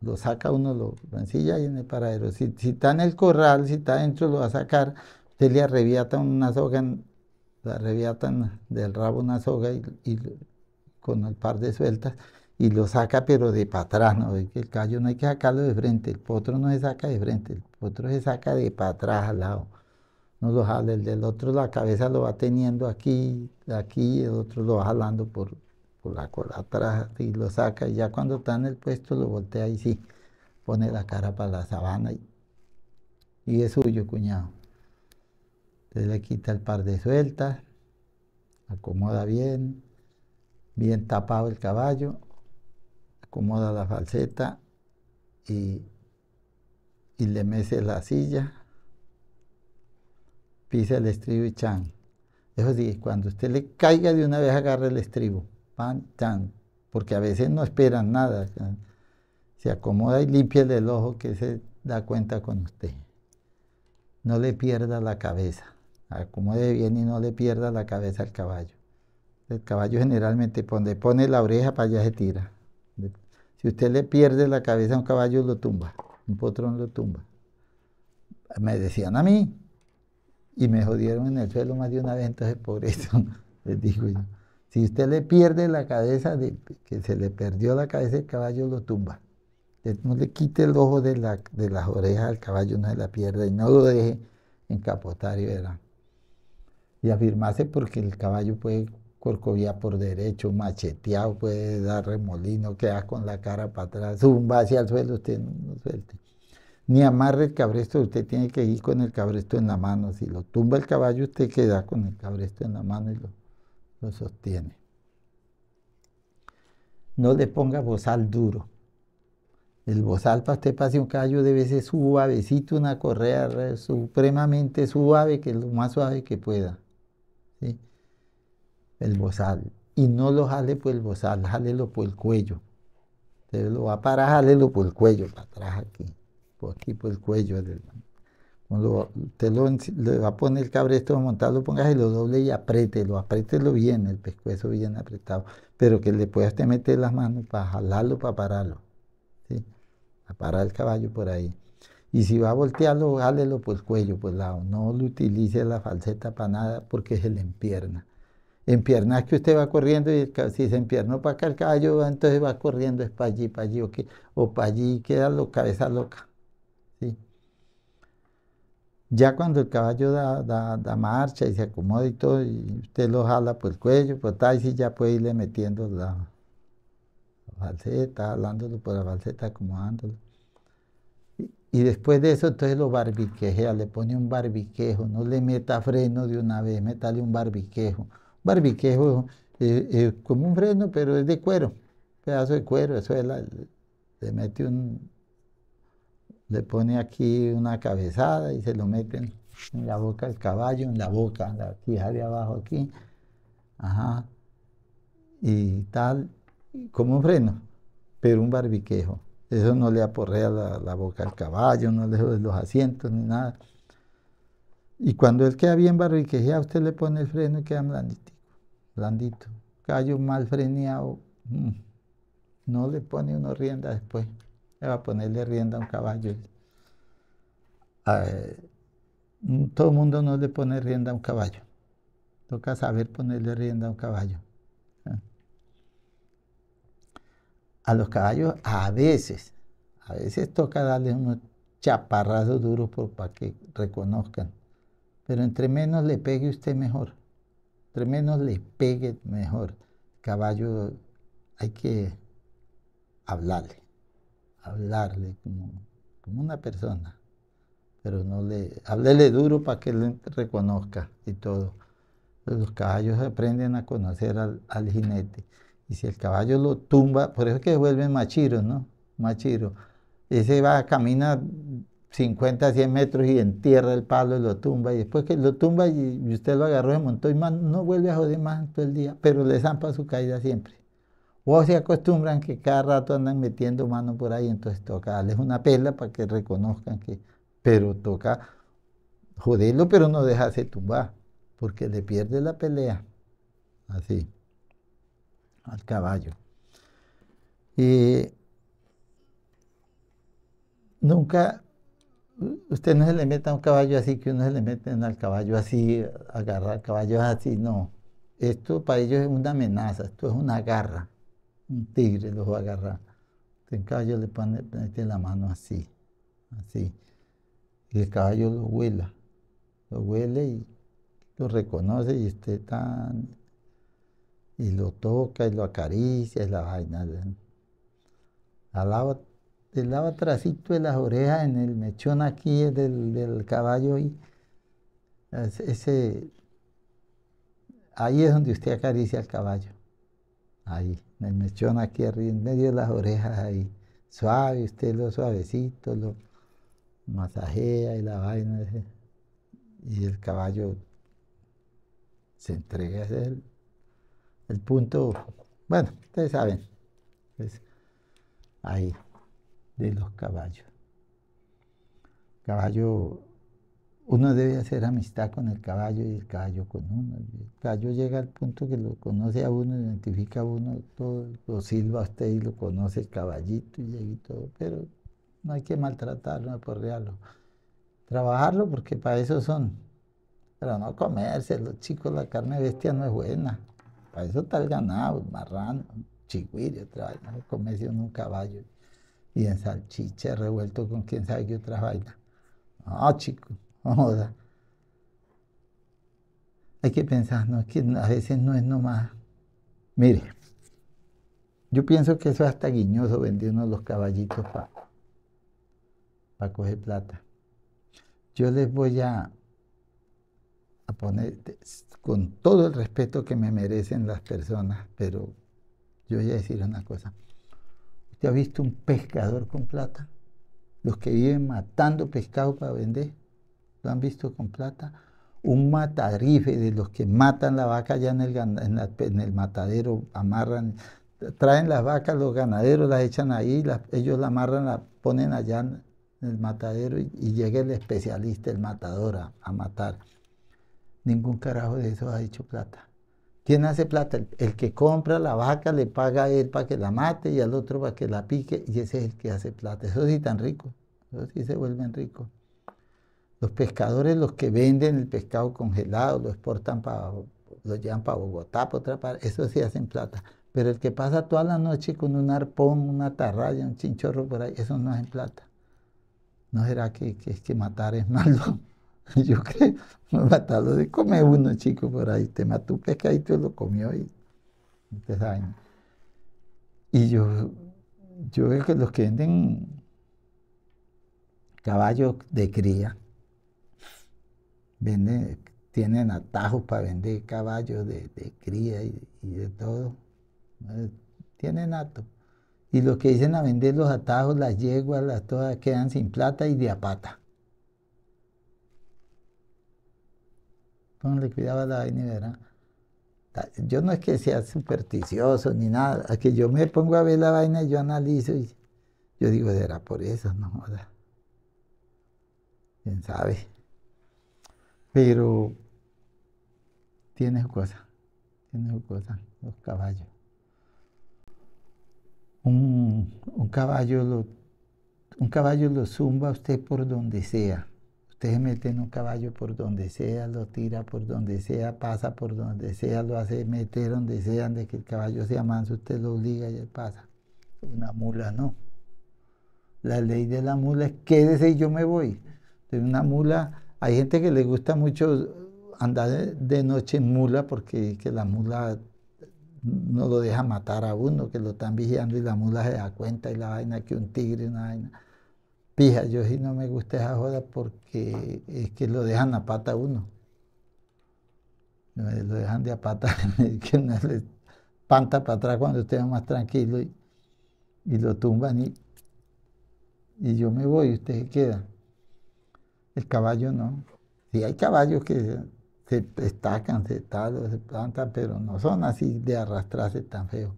lo saca uno, lo, ensilla y en el paradero. Si, si está en el corral, si está dentro lo va a sacar se le arreviata una soga, la arrebiatan del rabo una soga y, con el par de sueltas y lo saca pero de para atrás, El callo no hay que sacarlo de frente, el potro no se saca de frente, el potro se saca de para atrás al lado. No lo jala, el del otro la cabeza lo va teniendo aquí, aquí, el otro lo va jalando por, por la cola atrás y lo saca y ya cuando está en el puesto lo voltea y sí, pone la cara para la sabana y es suyo, cuñado le quita el par de sueltas, acomoda bien, bien tapado el caballo, acomoda la falseta y, le mece la silla, pisa el estribo y chan. Eso sí, cuando usted le caiga de una vez, agarre el estribo, pan, chan, porque a veces no esperan nada. Se acomoda y limpia el ojo que se da cuenta con usted. No le pierda la cabeza de bien y no le pierda la cabeza al caballo. El caballo generalmente pone la oreja para allá se tira. Si usted le pierde la cabeza a un caballo, lo tumba, un potrón lo tumba. Me decían a mí y me jodieron en el suelo más de una vez, entonces por eso les digo yo. Si usted le pierde la cabeza, que se le perdió la cabeza, el caballo lo tumba. No le quite el ojo de, la, de las orejas al caballo, no se la pierda y no lo deje encapotar y verán y afirmarse porque el caballo puede corcovía por derecho, macheteado, puede dar remolino, queda con la cara para atrás, zumba hacia el suelo, usted no, suelte. Ni amarre el cabresto, usted tiene que ir con el cabresto en la mano. Si lo tumba el caballo, usted queda con el cabresto en la mano y lo, lo sostiene. No le ponga bozal duro. El bozal para usted pase un caballo debe ser suavecito, una correa supremamente suave, que es lo más suave que pueda el bozal. Y no lo jale por el bozal, jálelo por el cuello. Usted lo va a parar, por el cuello, para atrás aquí, por aquí, por el cuello. cuando usted lo, le va a poner el cabresto montado, póngase lo doble y apriételo, apriételo bien, el pescuezo bien apretado, pero que le puedas te meter las manos para jalarlo, para pararlo, para parar el caballo por ahí. Y si va a voltearlo, jálelo por pues, el cuello, por el pues, lado. No lo utilice la falseta para nada porque se le empierna. Empierna es que usted va corriendo y si se empierna para acá el caballo, entonces va corriendo, es para allí, para allí, o, o para allí, queda la cabeza loca. Ya cuando el caballo da, marcha y se acomoda y todo, usted lo jala por el cuello, por tal, y ya puede irle metiendo la, falseta, jalándolo por la falseta, acomodándolo. Y después de eso, entonces lo barbiquejea, le pone un barbiquejo, no le meta freno de una vez, métale un barbiquejo. Barbiquejo es como un freno, pero es de cuero, pedazo de cuero, eso es la, le mete un, le pone aquí una cabezada y se lo meten en la boca del caballo, en la boca, aquí la de abajo aquí, ajá, y tal, como un freno, pero un barbiquejo. Eso no le aporrea la, la boca al caballo, no le jode los asientos ni nada. Y cuando él queda bien barriquejeado, usted le pone el freno y queda blandito. blandito. Callo mal freneado, mm. no le pone uno rienda después. Le va a ponerle rienda a un caballo. Eh, todo el mundo no le pone rienda a un caballo. Toca saber ponerle rienda a un caballo. a los caballos a veces, a veces toca darles unos chaparrazos duros para que reconozcan. Pero entre menos le pegue usted mejor. Entre menos le pegue mejor. Caballo hay que hablarle, hablarle como, una persona. Pero no le, háblele duro para que le reconozca y todo. Los caballos aprenden a conocer al, al jinete. Y si el caballo lo tumba, por eso es que vuelve machiro, ¿no? Machiro. Ese va, camina 50, 100 metros y entierra el palo y lo tumba. Y después que lo tumba y usted lo agarró, se montó y más, no vuelve a joder más todo el día. Pero le zampa su caída siempre. O se acostumbran que cada rato andan metiendo mano por ahí, entonces toca darles una pela para que reconozcan que. Pero toca joderlo, pero no dejarse tumbar, porque le pierde la pelea. Así al caballo. Y nunca, usted no se le meta a un caballo así, que uno se le mete al caballo así, agarrar caballos así, no. Esto para ellos es una amenaza, esto es una garra. Un tigre los va a agarrar. El caballo le pone, la mano así, así. Y el caballo lo huela, lo huele y lo reconoce y usted tan y lo toca y lo acaricia y la vaina. Alaba, del lava de las orejas en el mechón aquí del, del caballo y ese, ahí es donde usted acaricia al caballo. Ahí, en el mechón aquí arriba, en medio de las orejas ahí. Suave, usted lo suavecito, lo masajea y la vaina. Y el caballo se entrega a él el punto, bueno, ustedes saben, es ahí, de los caballos. Caballo, uno debe hacer amistad con el caballo y el caballo con uno. El caballo llega al punto que lo conoce a uno, identifica a uno, todo, lo silba a usted y lo conoce el caballito y todo, pero no hay que maltratarlo, aporrearlo. Trabajarlo porque para eso son. Pero no comerse, los chicos, la carne bestia no es buena. Para eso está el ganado, marrano, chigüire, otra vaina, en un caballo y en salchicha revuelto con quién sabe qué otra vaina. Ah, no, chico, joda. Hay que pensar, no, que a veces no es nomás. Mire, yo pienso que eso es hasta guiñoso vendiendo los caballitos para coger plata. Yo les voy a con todo el respeto que me merecen las personas, pero yo voy a decir una cosa. ¿Usted ha visto un pescador con plata? Los que viven matando pescado para vender, ¿lo han visto con plata? Un matarife de los que matan la vaca allá en el, matadero, amarran, traen las vacas, los ganaderos las echan ahí, ellos la amarran, la ponen allá en el matadero y, llega el especialista, el matador, a matar. Ningún carajo de eso ha hecho plata. ¿Quién hace plata? El, que compra la vaca le paga a él para que la mate y al otro para que la pique y ese es el que hace plata. Eso sí tan rico. Eso sí se vuelven ricos. Los pescadores, los que venden el pescado congelado, lo exportan para, lo llevan para Bogotá, para otra parte, eso sí hacen plata. Pero el que pasa toda la noche con un arpón, una tarraya, un chinchorro por ahí, eso no hacen plata. ¿No será que, que matar es malo? Yo creo, Me lo de comer uno chico por ahí, te mató un pescadito y lo comió y te daño. Y yo, yo veo que los que venden caballos de cría, venden, tienen atajos para vender caballos de, cría y, de todo. Eh, tienen atos. Y los que dicen a vender los atajos, las yeguas, las todas, quedan sin plata y de a cuando le cuidaba la vaina, ¿verdad? Yo no es que sea supersticioso ni nada, es que yo me pongo a ver la vaina y yo analizo y yo digo, ¿era por eso, no Quién sabe. Pero tiene su cosa, tiene su cosa, los caballos. Un, un caballo lo, un caballo lo zumba usted por donde sea ustedes meten en un caballo por donde sea, lo tira por donde sea, pasa por donde sea, lo hace meter donde sea, de que el caballo sea manso, usted lo obliga y él pasa. Una mula no. La ley de la mula es quédese y yo me voy. De una mula, hay gente que le gusta mucho andar de noche en mula porque que la mula no lo deja matar a uno, que lo están vigilando y la mula se da cuenta y la vaina que un tigre, una vaina. Pija, yo sí no me gusta esa joda porque es que lo dejan a pata uno. Eh, lo dejan de a pata, que no le panta para atrás cuando usted va más tranquilo y, lo tumban y, y yo me voy y usted se queda. El caballo no. Sí hay caballos que se destacan, se talan, se plantan, pero no son así de arrastrarse tan feo.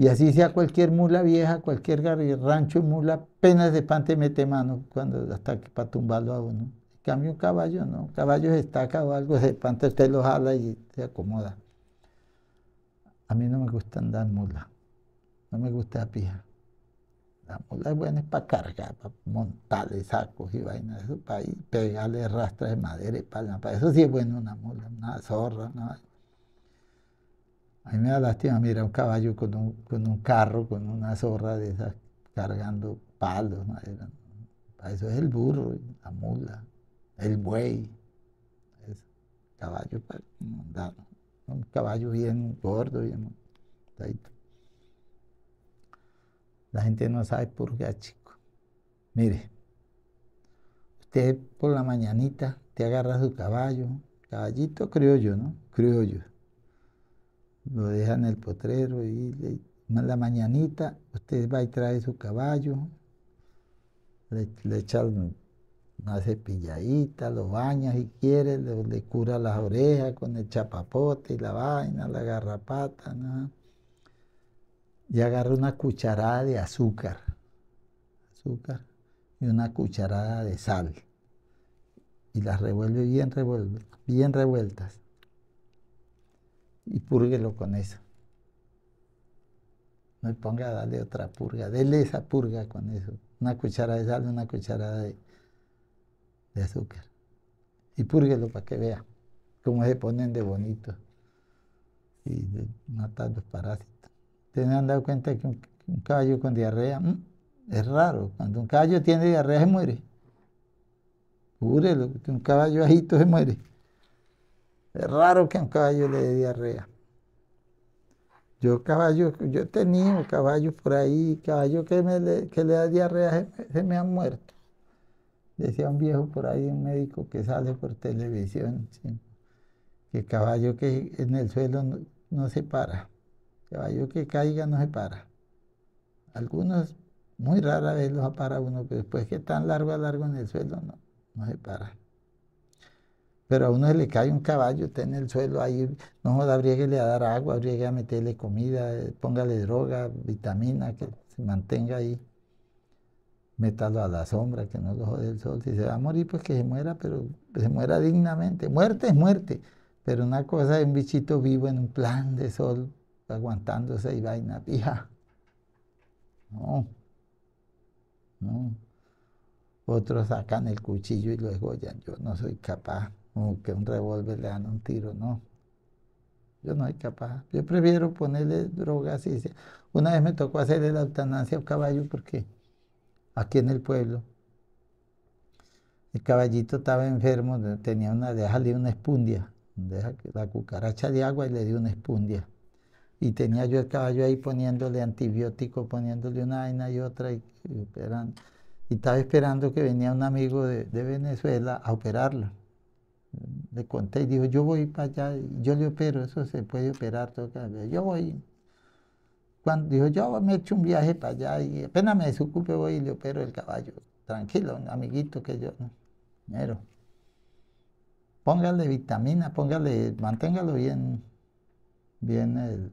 Y así sea cualquier mula vieja, cualquier rancho mula, apenas de pante mete mano cuando, hasta que para tumbarlo a uno. En cambio, un caballo no. caballo se estaca o algo, de pante usted lo jala y se acomoda. A mí no me gusta andar mula. No me gusta la pija. La mula es buena para cargar, para montarle sacos y vainas, para pegarle rastras de madera y palma. Para eso sí es bueno una mula, una zorra, nada. A mí me da lástima mira, un caballo con un, carro, con una zorra de esas cargando palos, Para eso es el burro, la mula, el buey. caballo para pues, Un caballo bien gordo, bien La gente no sabe por qué, chico. Mire, usted por la mañanita, te agarra su caballo, caballito criollo, ¿no? Criollo lo deja en el potrero y en la mañanita usted va y trae su caballo, le, echa una cepilladita, lo baña si quiere, le, cura las orejas con el chapapote y la vaina, la garrapata, y agarra una cucharada de azúcar, azúcar y una cucharada de sal y las revuelve bien, revuelve, bien revueltas y púrguelo con eso. No le ponga a darle otra purga, dele esa purga con eso. Una cucharada de sal, una cucharada de, azúcar. Y púrguelo para que vea cómo se ponen de bonito y de matar los parásitos. ¿Te han dado cuenta que un, caballo con diarrea mm, es raro? Cuando un caballo tiene diarrea se muere. púrguelo que un caballo bajito se muere. Es raro que a un caballo le dé diarrea. Yo caballo, yo he tenido caballos por ahí, caballo que, le, que da diarrea se, me han muerto. Decía un viejo por ahí, un médico que sale por televisión, que caballo que en el suelo no, se para, caballo que caiga no se para. Algunos, muy rara vez los apara uno, pero después que tan largo a largo en el suelo, no, no se para. Pero a uno se le cae un caballo, está en el suelo, ahí no joda, le a dar agua, habría a meterle comida, eh, póngale droga, vitamina, que se mantenga ahí. Métalo a la sombra, que no lo jode el sol. Si se va a morir, pues que se muera, pero se muera dignamente. Muerte es muerte, pero una cosa es un bichito vivo en un plan de sol, aguantándose y vaina, pija. No, no. Otros sacan el cuchillo y lo esgollan. Yo no soy capaz que un revólver le dan un tiro, no. Yo no soy capaz. Yo prefiero ponerle drogas y una vez me tocó hacerle la eutanasia a un caballo porque aquí en el pueblo el caballito estaba enfermo, tenía una, déjale una espundia, deja la cucaracha de agua y le dio una espundia. Y tenía yo el caballo ahí poniéndole antibiótico, poniéndole una vaina y otra, y, estaba esperando que venía un amigo de Venezuela a operarlo le conté y dijo, yo voy para allá, yo le opero, eso se puede operar todo Yo voy. Cuando dijo, yo me hecho un viaje para allá y apenas me desocupe voy y le opero el caballo. Tranquilo, amiguito que yo. mero Póngale vitamina, póngale, manténgalo bien, bien el,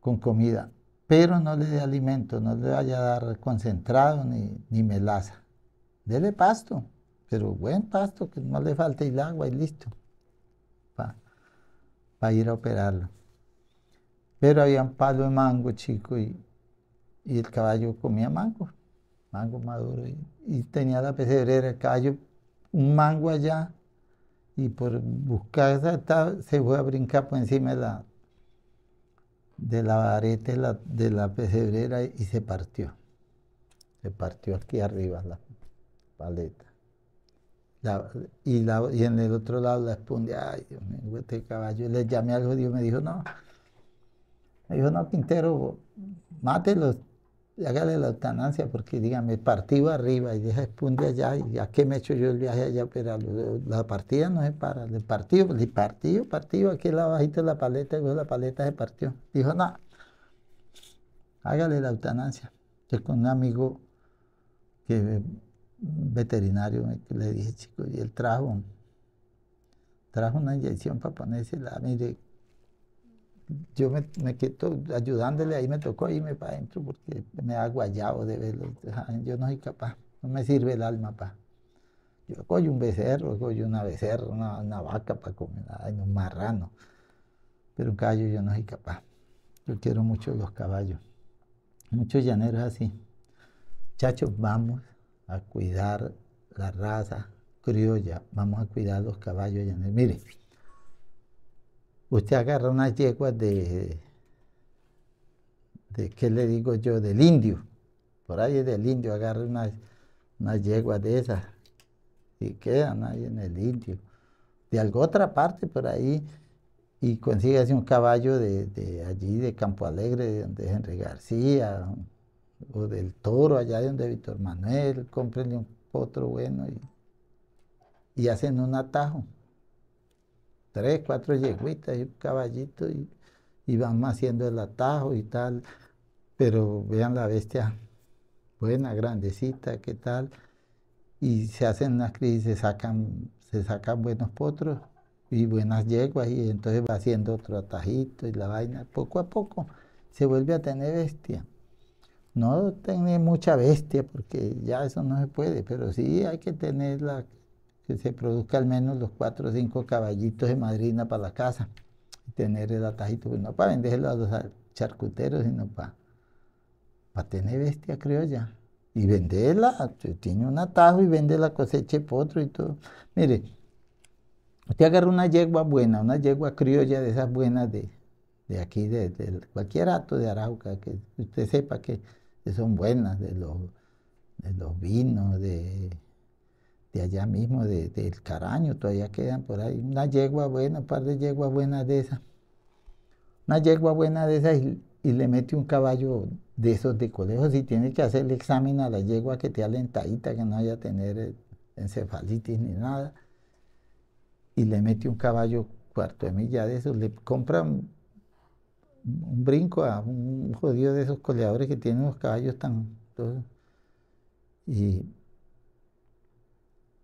con comida. Pero no le dé alimento, no le vaya a dar concentrado ni, ni melaza. Dele pasto pero buen pasto, que no le falta el agua y listo, para ir a operarlo. Pero había un palo de mango chico y, el caballo comía mango, mango maduro, y, tenía la pesebrera, el caballo, un mango allá, y por buscar esa se fue a brincar por encima de la, de la vareta la, de la pesebrera y se partió. Se partió aquí arriba la paleta y, en el otro lado la espundia, ay Dios mío, este caballo. Le llamé algo y me dijo, no. Me dijo, no, Quintero, mátelo, hágale la eutanasia, porque dígame, partido arriba y deja esponja allá, y a qué me hecho yo el viaje allá pero La partida no es para, el partido, el partido, partido, aquí la bajita la paleta, y la paleta se partió. Dijo, no, hágale la eutanasia. Yo con un amigo que veterinario le dije, chico, y él trajo, trajo una inyección para ponerse la mire, yo me, me quedo ayudándole, ahí me tocó irme para adentro porque me da guayado de verlo, yo no soy capaz, no me sirve el alma para... Yo cojo un becerro, cojo una becerra, una, vaca para comer, un marrano. Pero un caballo yo no soy capaz. Yo quiero mucho los caballos. Muchos llaneros así. chacho vamos a cuidar la raza criolla, vamos a cuidar los caballos el Mire, usted agarra unas yeguas de, de, ¿qué le digo yo? Del indio. Por ahí es del indio, agarra unas, unas yeguas de esas y quedan ahí en el indio. De alguna otra parte por ahí y consigue un caballo de, de allí, de Campo Alegre, de Henry García, o del toro, allá de donde Víctor Manuel, cómprenle un potro bueno y, hacen un atajo. Tres, cuatro yeguitas y un caballito y, van haciendo el atajo y tal. Pero vean la bestia buena, grandecita, qué tal. Y se hacen unas crisis, sacan, se sacan buenos potros y buenas yeguas y entonces va haciendo otro atajito y la vaina. Poco a poco se vuelve a tener bestia. No tener mucha bestia, porque ya eso no se puede, pero sí hay que tener que se produzca al menos los cuatro o cinco caballitos de madrina para la casa. Y tener el atajito, pues, no para venderlo a los charcuteros, sino para, para tener bestia criolla. Y venderla, tiene un atajo y vende la cosecha potro y todo. Mire, usted agarra una yegua buena, una yegua criolla de esas buenas de de aquí, de, cualquier acto de Arauca, que usted sepa que, son buenas, de los, los vinos, de, allá mismo, del Caraño, todavía quedan por ahí. Una yegua buena, un par de yeguas buenas de esas. Una yegua buena de esas y, le mete un caballo de esos de colegio, y tiene que hacer el examen a la yegua que te alentadita, que no haya a tener eh, encefalitis ni nada, y le mete un caballo cuarto de milla de esos, le compran un brinco a un jodido de esos coleadores que tienen los caballos tan... Y,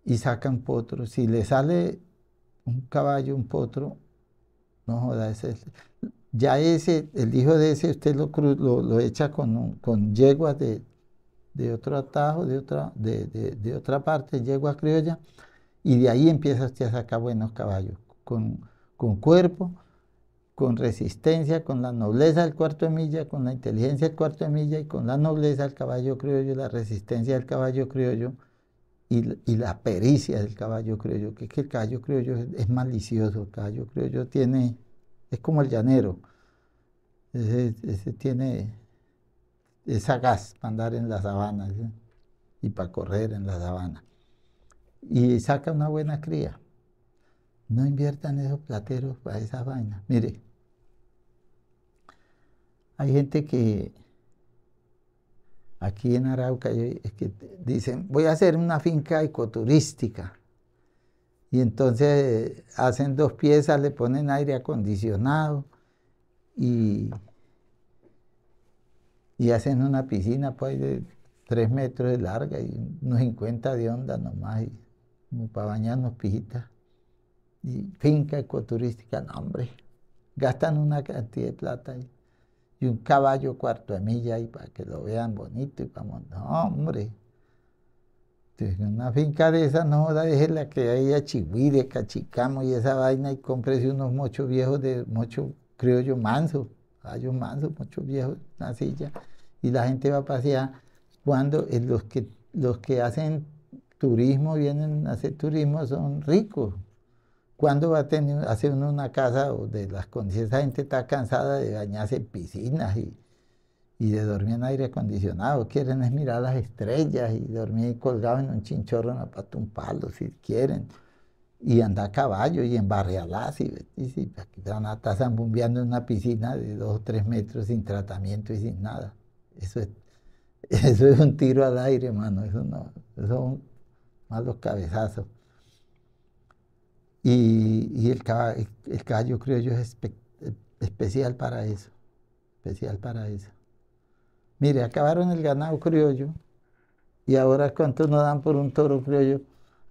y sacan potro. Si le sale un caballo, un potro, no joda, ese, ya ese, el hijo de ese, usted lo, lo, echa con, con yeguas de, otro atajo, de otra, de, otra parte, yegua criolla, y de ahí empieza usted a sacar buenos caballos, con, con cuerpo con resistencia, con la nobleza del cuarto de milla, con la inteligencia del cuarto de milla y con la nobleza del caballo criollo, la resistencia del caballo criollo y, y la pericia del caballo criollo, que es que el caballo criollo es, es malicioso, el caballo criollo tiene, es como el llanero, ese, tiene, esa gas para andar en la sabana y para correr en la sabana. Y saca una buena cría. No inviertan esos plateros para esa vaina, Mire, hay gente que aquí en Arauca es que dicen, voy a hacer una finca ecoturística. Y entonces hacen dos piezas, le ponen aire acondicionado y, hacen una piscina pues, de tres metros de larga y unos 50 de onda nomás, y, como para bañarnos pijitas. Y finca ecoturística, no hombre, gastan una cantidad de plata. ahí y un caballo cuarto de milla y para que lo vean bonito y vamos, no, hombre. Entonces, una finca de esa no, la déjela que haya chihuire, cachicamo y esa vaina y cómprese unos mochos viejos de mocho criollo manso, un manso, mochos viejos, una silla y la gente va a pasear cuando eh, los que, los que hacen turismo, vienen a hacer turismo son ricos, ¿Cuándo va a tener, hacer uno una casa donde las condiciones, esa gente está cansada de bañarse en piscinas y, de dormir en aire acondicionado? Quieren es mirar las estrellas y dormir colgado en un chinchorro en la un palo, si quieren. Y andar a caballo y en Y, y si pues, van a estar zambumbeando en una piscina de dos o tres metros sin tratamiento y sin nada. Eso es, eso es un tiro al aire, hermano. Eso no, eso son malos cabezazos. Y, el, caballo, el criollo es especial para eso, especial para eso. Mire, acabaron el ganado criollo y ahora cuánto nos dan por un toro criollo.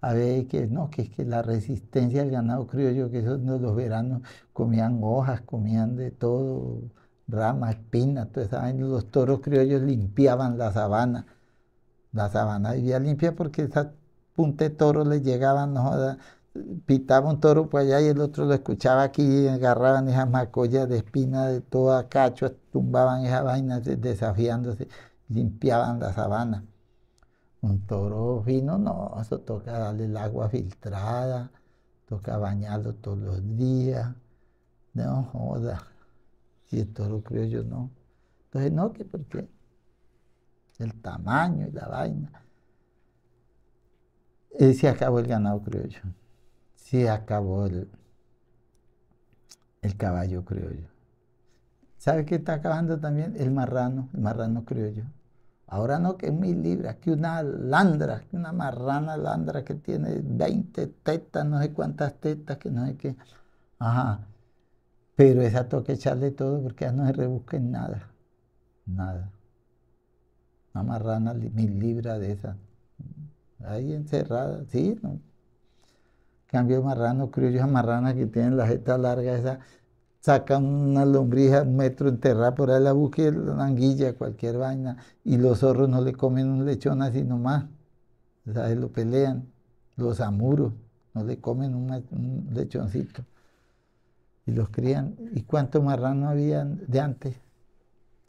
A ver, que no, que es que la resistencia del ganado criollo, que esos los veranos comían hojas, comían de todo, ramas, espina. todo Los toros criollos limpiaban la sabana. La sabana vivía limpia porque esa punta de toro le llegaban, no pitaba un toro por allá y el otro lo escuchaba aquí, y agarraban esas macollas de espina de toda cacho, tumbaban esa vaina desafiándose, limpiaban la sabana. Un toro fino, no, eso toca darle el agua filtrada, toca bañarlo todos los días, no joda. y el toro creo yo no. Entonces, no, qué por qué? El tamaño y la vaina. ese se acabó el ganado, creo yo se acabó el, el caballo criollo. ¿Sabe qué está acabando también? El marrano, el marrano criollo. Ahora no que mil libras, que una landra, que una marrana landra que tiene 20 tetas, no sé cuántas tetas, que no sé qué. Ajá. Pero esa toca echarle todo porque ya no se rebusca en nada. Nada. Una marrana, mil libras de esa Ahí encerrada, sí, no, cambio marrano, criollos, esa marrana que tienen la jeta larga, esa, sacan una lombrija, un metro enterrada por ahí, la busquen, la anguilla, cualquier vaina, y los zorros no le comen un lechón así nomás, ellos Lo pelean, los amuros, no le comen un lechoncito y los crían. ¿Y cuánto marrano había de antes?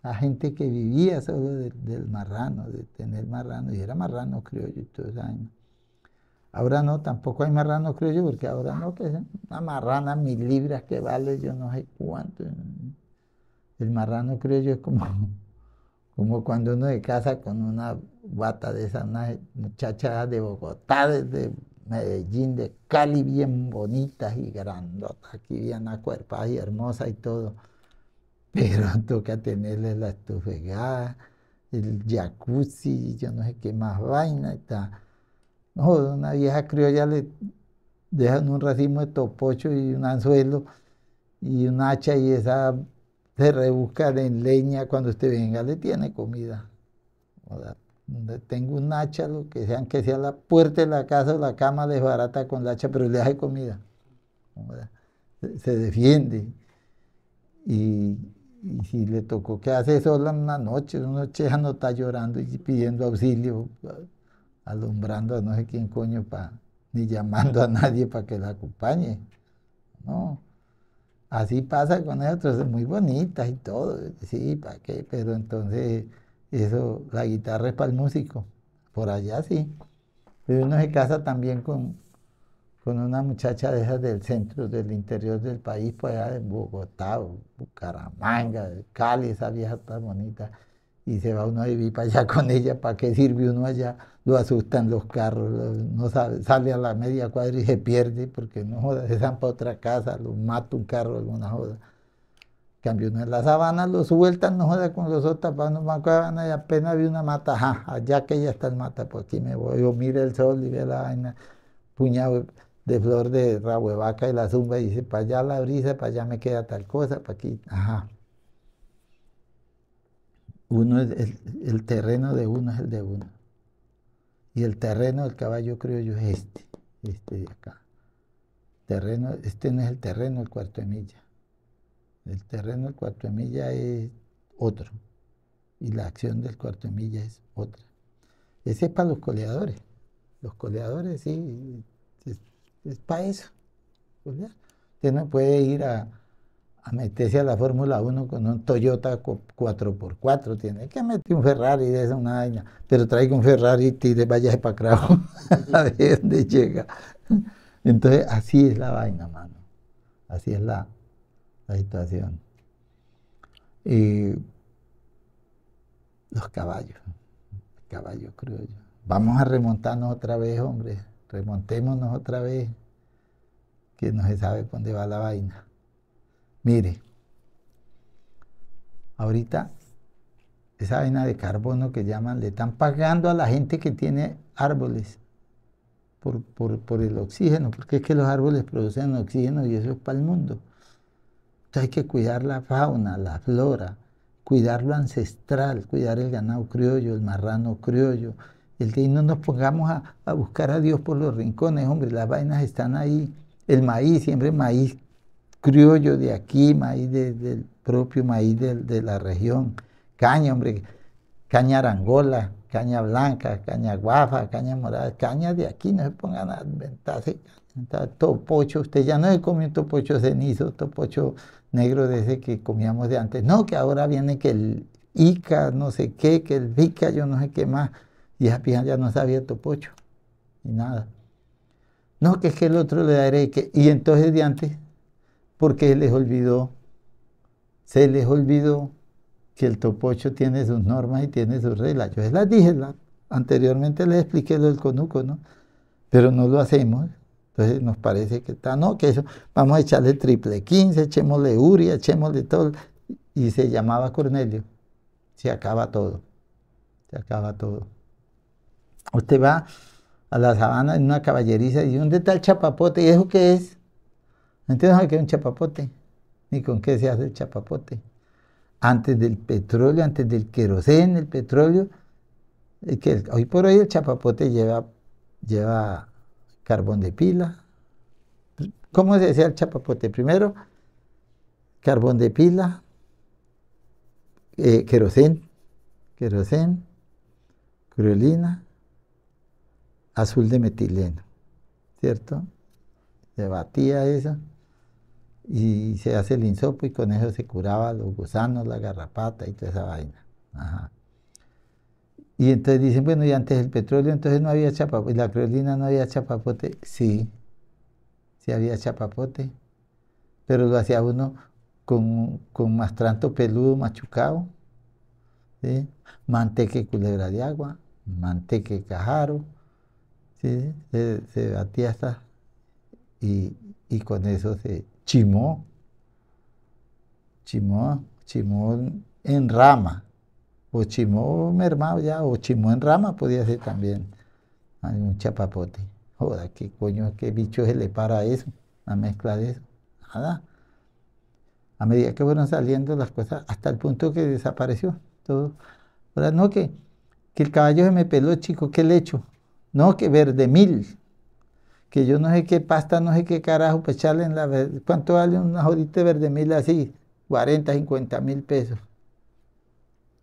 La gente que vivía solo del marrano, de tener marrano, y era marrano criollo y todo eso. Ahora no, tampoco hay marrano creo yo, porque ahora no, que es una marrana, mil libras que vale, yo no sé cuánto. El marrano creo yo es como, como cuando uno de casa con una bata de esas, una muchacha de Bogotá, de Medellín, de Cali, bien bonitas y grandotas, aquí bien acuerpadas y hermosas y todo. Pero toca tenerle la estufegada, el jacuzzi, yo no sé qué más vaina está. No, una vieja criolla le dejan un racimo de topocho y un anzuelo y un hacha y esa se rebusca en leña. Cuando usted venga le tiene comida. tengo un hacha, lo que sea, que sea la puerta de la casa o la cama, le barata con la hacha, pero le hace comida. se defiende. Y, si le tocó que hace sola una noche, una noche ya no está llorando y pidiendo auxilio, alumbrando a no sé quién coño pa, ni llamando a nadie para que la acompañe. No. Así pasa con es muy bonitas y todo. Sí, ¿para qué? Pero entonces, eso, la guitarra es para el músico. Por allá sí. Pero uno se casa también con, con una muchacha de esas del centro, del interior del país, pues allá de Bogotá, Bucaramanga, Cali, esa vieja tan bonita y se va uno a vivir para allá con ella, ¿para qué sirve uno allá? Lo asustan los carros, no sabe, sale a la media cuadra y se pierde porque no joda, se para otra casa, lo mata un carro, alguna joda. Cambio uno en la sabana, lo sueltan, no joda con los otros, para no y apenas vi una mata, ajá, allá que ya está el mata, pues aquí me voy, yo mire el sol y ve la vaina, puñado de flor de vaca y la zumba y dice, para allá la brisa, para allá me queda tal cosa, para aquí, ajá, uno es el, terreno de uno es el de uno. Y el terreno del caballo criollo es este, este de acá. Terreno, este no es el terreno el cuarto de milla. El terreno el cuarto de milla es otro. Y la acción del cuarto de milla es otra. Ese es para los coleadores. Los coleadores sí, es, es para eso. Usted no puede ir a, a meterse a la Fórmula 1 con un Toyota 4x4. Tiene que meter un Ferrari de esa una vaina, pero traiga un Ferrari y tire, vayas para Cravo a ver dónde llega. Entonces, así es la vaina, mano. Así es la, la situación. Y los caballos, caballos creo yo. Vamos a remontarnos otra vez, hombre. Remontémonos otra vez, que no se sabe dónde va la vaina. Mire, ahorita esa vaina de carbono que llaman, le están pagando a la gente que tiene árboles por, por, el oxígeno, porque es que los árboles producen oxígeno y eso es para el mundo. Entonces hay que cuidar la fauna, la flora, cuidar lo ancestral, cuidar el ganado criollo, el marrano criollo, el que no nos pongamos a, a, buscar a Dios por los rincones, hombre, las vainas están ahí. El maíz, siempre maíz criollo de aquí, maíz del propio maíz de, la región, caña, hombre, caña arangola, caña blanca, caña guafa, caña morada, caña de aquí, no se pongan a inventarse topocho, usted ya no comió topocho cenizo, topocho negro de ese que comíamos de antes, no, que ahora viene que el Ica, no sé qué, que el Vica, yo no sé qué más, y esa pija ya no sabía topocho, y nada. No, que es que el otro le daré que, y entonces de antes porque les olvidó, se les olvidó que el topocho tiene sus normas y tiene sus reglas. Yo les las dije, la, anteriormente les expliqué lo del conuco, ¿no? Pero no lo hacemos. Entonces nos parece que está, no, que eso, vamos a echarle triple 15, echémosle uria, echémosle todo. Y se llamaba Cornelio. Se acaba todo. Se acaba todo. Usted va a la sabana en una caballeriza y dice, ¿dónde está el chapapote? ¿Y eso qué es? Entonces hay que un chapapote. ni con qué se hace el chapapote? Antes del petróleo, antes del querosén, el petróleo. hoy por hoy el chapapote lleva, lleva carbón de pila. ¿Cómo se decía el chapapote? Primero, carbón de pila, eh, queroseno, creolina azul de metileno, ¿cierto? Se batía eso y se hace el insopo y con eso se curaba los gusanos, la garrapata y toda esa vaina. Y entonces dicen, bueno, y antes el petróleo, entonces no había chapapote, y la creolina no había chapapote. Sí, sí había chapapote, pero lo hacía uno con, con mastranto peludo machucado, ¿sí? manteca y culebra de agua, manteca cajaro, ¿sí? se, se batía hasta, y, y con eso se, chimó. Chimó, chimó en rama. O chimó mermado ya, o chimó en rama podía ser también. Hay un chapapote. Joder, qué coño, qué bicho se le para eso, la mezcla de eso. Nada. A medida que fueron saliendo las cosas, hasta el punto que desapareció todo. Ahora no que, que el caballo se me peló, chico, ¿qué le No que verde mil que yo no sé qué pasta, no sé qué carajo, pues echarle en la... ¿Cuánto vale una jodita verde mil así? 40, 50 mil pesos.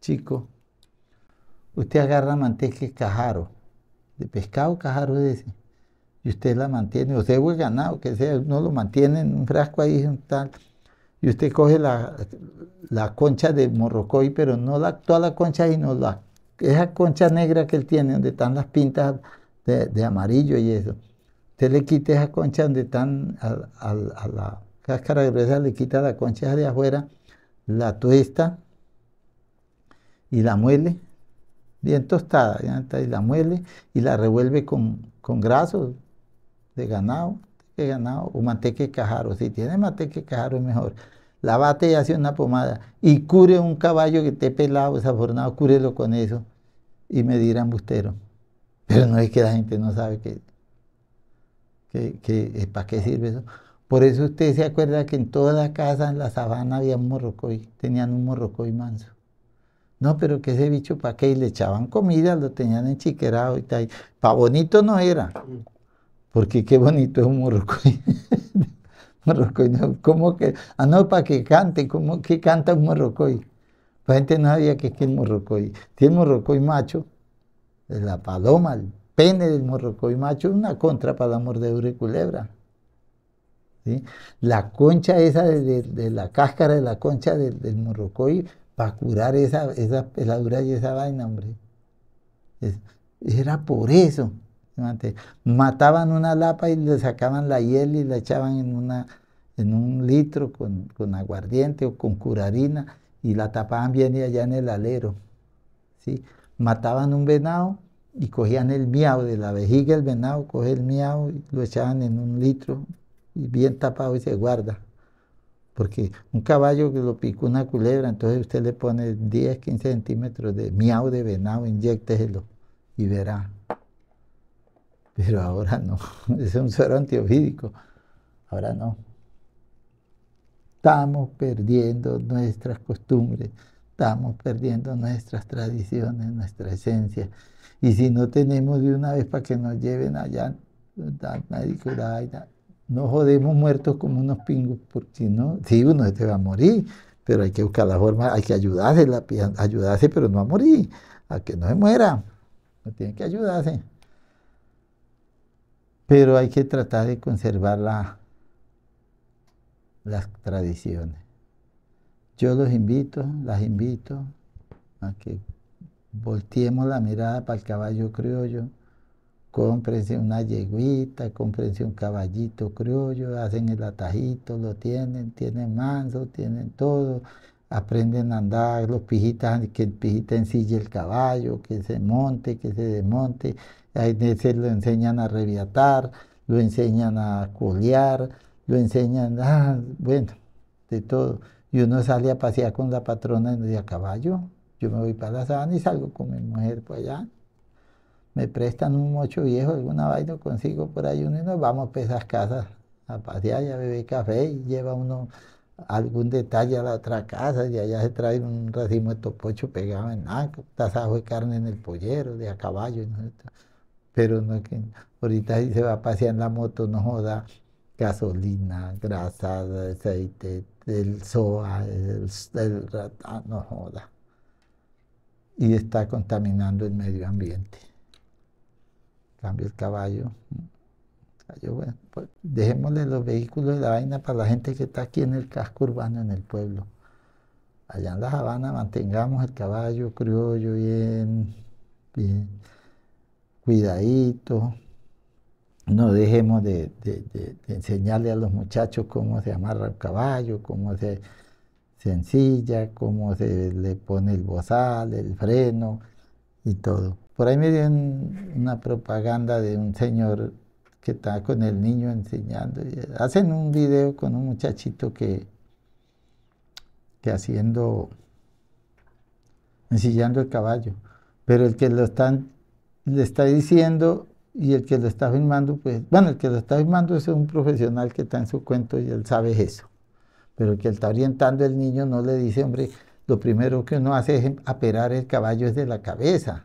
Chico, usted agarra manteca cajaro, de pescado cajaro de ese, y usted la mantiene, o sea, el ganado, que sea, no lo mantiene en un frasco ahí, un tal, y usted coge la, la concha de morrocoy, pero no la, toda la concha, no la, esa concha negra que él tiene, donde están las pintas de, de amarillo y eso se le quite esa concha donde están a, la cáscara gruesa, le quita la concha de afuera, la tuesta y la muele, bien tostada, y la muele y la revuelve con, con grasos de ganado, de ganado o manteca cajaro. Si tiene manteca cajaro es mejor. La bate y hace una pomada y cure un caballo que esté pelado, desafornado, cúrelo con eso y me dirán bustero. Pero no es que la gente no sabe que para qué sirve eso? Por eso usted se acuerda que en toda la casa, en la sabana, había un morrocoy, tenían un morrocoy manso. No, pero que ese bicho, ¿para qué? Y le echaban comida, lo tenían enchiquerado y tal. Para bonito no era, porque qué bonito es un morrocoy. morrocoy, no, ¿cómo que? Ah, no, para que cante, ¿cómo que canta un morrocoy? La gente no sabía que es que el morrocoy. Tiene el morrocoy macho, la paloma, pene del morrocoy macho una contra para la mordedura de culebra. La concha esa de, la cáscara de la concha del, morrocoy para curar esa, esa peladura y esa vaina, hombre. era por eso. Mataban una lapa y le sacaban la hiel y la echaban en, una, en un litro con, aguardiente o con curarina y la tapaban bien allá en el alero. ¿sí? Mataban un venado y cogían el miau de la vejiga del venado, coge el miau y lo echaban en un litro y bien tapado y se guarda. Porque un caballo que lo picó una culebra, entonces usted le pone 10, 15 centímetros de miau de venado, inyécteselo y verá. Pero ahora no, es un suero antiofídico, ahora no. Estamos perdiendo nuestras costumbres, estamos perdiendo nuestras tradiciones, nuestra esencia. Y si no tenemos de una vez para que nos lleven allá, no jodemos muertos como unos pingos, porque no, sí, uno se va a morir, pero hay que buscar la forma, hay que ayudarse, ayudarse, pero no a morir, a que no se muera, no tiene que ayudarse. Pero hay que tratar de conservar las tradiciones. Yo los invito, las invito a que volteemos la mirada para el caballo criollo, cómprense una yeguita, cómprense un caballito criollo, hacen el atajito, lo tienen, tienen manso, tienen todo, aprenden a andar, los pijitas, que el pijita ensille el caballo, que se monte, que se desmonte, ahí se lo enseñan a reviatar, lo enseñan a colear, lo enseñan, a... Ah, bueno, de todo. Y uno sale a pasear con la patrona de a caballo, yo me voy para la sabana y salgo con mi mujer por allá. Me prestan un mocho viejo, alguna vaina, consigo por ahí uno y nos vamos para esas casas a pasear y a café y lleva uno algún detalle a la otra casa y allá se trae un racimo de topocho pegado en nada, tasajo de carne en el pollero, de a caballo. ¿no? Pero no que ahorita si se va a pasear en la moto, no joda gasolina, grasa, aceite, el soa, el, ratón, ah, no joda y está contaminando el medio ambiente. Cambio el caballo. Ah, pues, dejémosle los vehículos de la vaina para la gente que está aquí en el casco urbano, en el pueblo. Allá en La Habana mantengamos el caballo criollo bien, bien cuidadito. No dejemos de enseñarle a los muchachos cómo se amarra el caballo, cómo se sencilla, cómo se le pone el bozal, el freno y todo. Por ahí me dieron una propaganda de un señor que está con el niño enseñando. Hacen un video con un muchachito que, que haciendo, ensillando el caballo. Pero el que lo están, le está diciendo y el que lo está filmando, pues, bueno, el que lo está filmando es un profesional que está en su cuento y él sabe eso. Pero el que está orientando el niño no le dice, hombre, lo primero que uno hace es aperar el caballo desde la cabeza.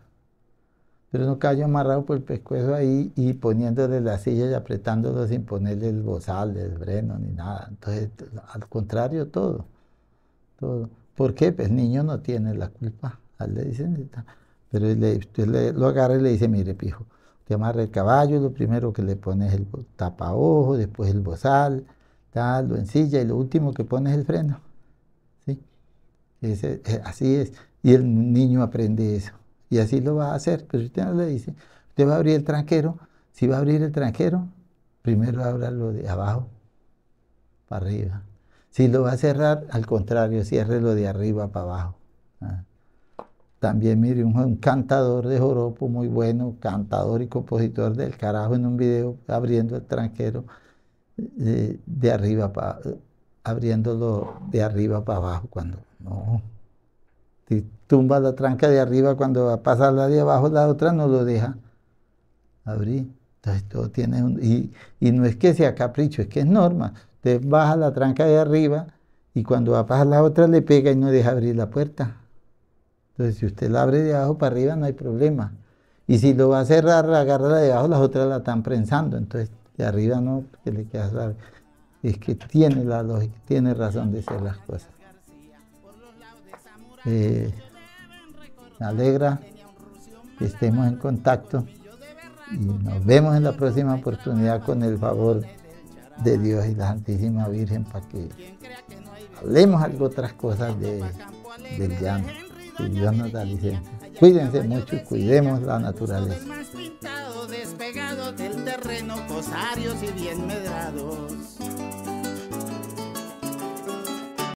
Pero no caballo amarrado por el pescuezo ahí y poniéndole la silla y apretándolo sin ponerle el bozal, el breno ni nada. Entonces, al contrario, todo. todo. ¿Por qué? Pues el niño no tiene la culpa. al le pero usted lo agarra y le dice, mire, pijo, te amarra el caballo, lo primero que le pones el tapa ojo después el bozal, lo en silla y lo último que pone es el freno. ¿sí? Eh, así es. Y el niño aprende eso. Y así lo va a hacer. Pero usted no le dice, usted va a abrir el tranquero. Si va a abrir el tranquero, primero abra lo de abajo para arriba. Si lo va a cerrar, al contrario, cierre lo de arriba para abajo. Ah. También mire un, cantador de joropo muy bueno, cantador y compositor del carajo en un video abriendo el tranquero de, arriba para abriéndolo de arriba para abajo cuando no si tumba la tranca de arriba cuando va a pasar la de abajo la otra no lo deja abrir entonces todo tiene un, y, y no es que sea capricho es que es norma usted baja la tranca de arriba y cuando va a pasar la otra le pega y no deja abrir la puerta entonces si usted la abre de abajo para arriba no hay problema y si lo va a cerrar agarra la de abajo las otras la están prensando entonces y arriba no, que le queda saber. Es que tiene la lógica, tiene razón de ser las cosas. Eh, me alegra que estemos en contacto y nos vemos en la próxima oportunidad con el favor de Dios y la Santísima Virgen para que hablemos algo otras cosas de, del llano. Que Dios nos da licencia. Cuídense mucho, cuidemos la naturaleza. Más despegado del terreno, cosarios y bien medrados.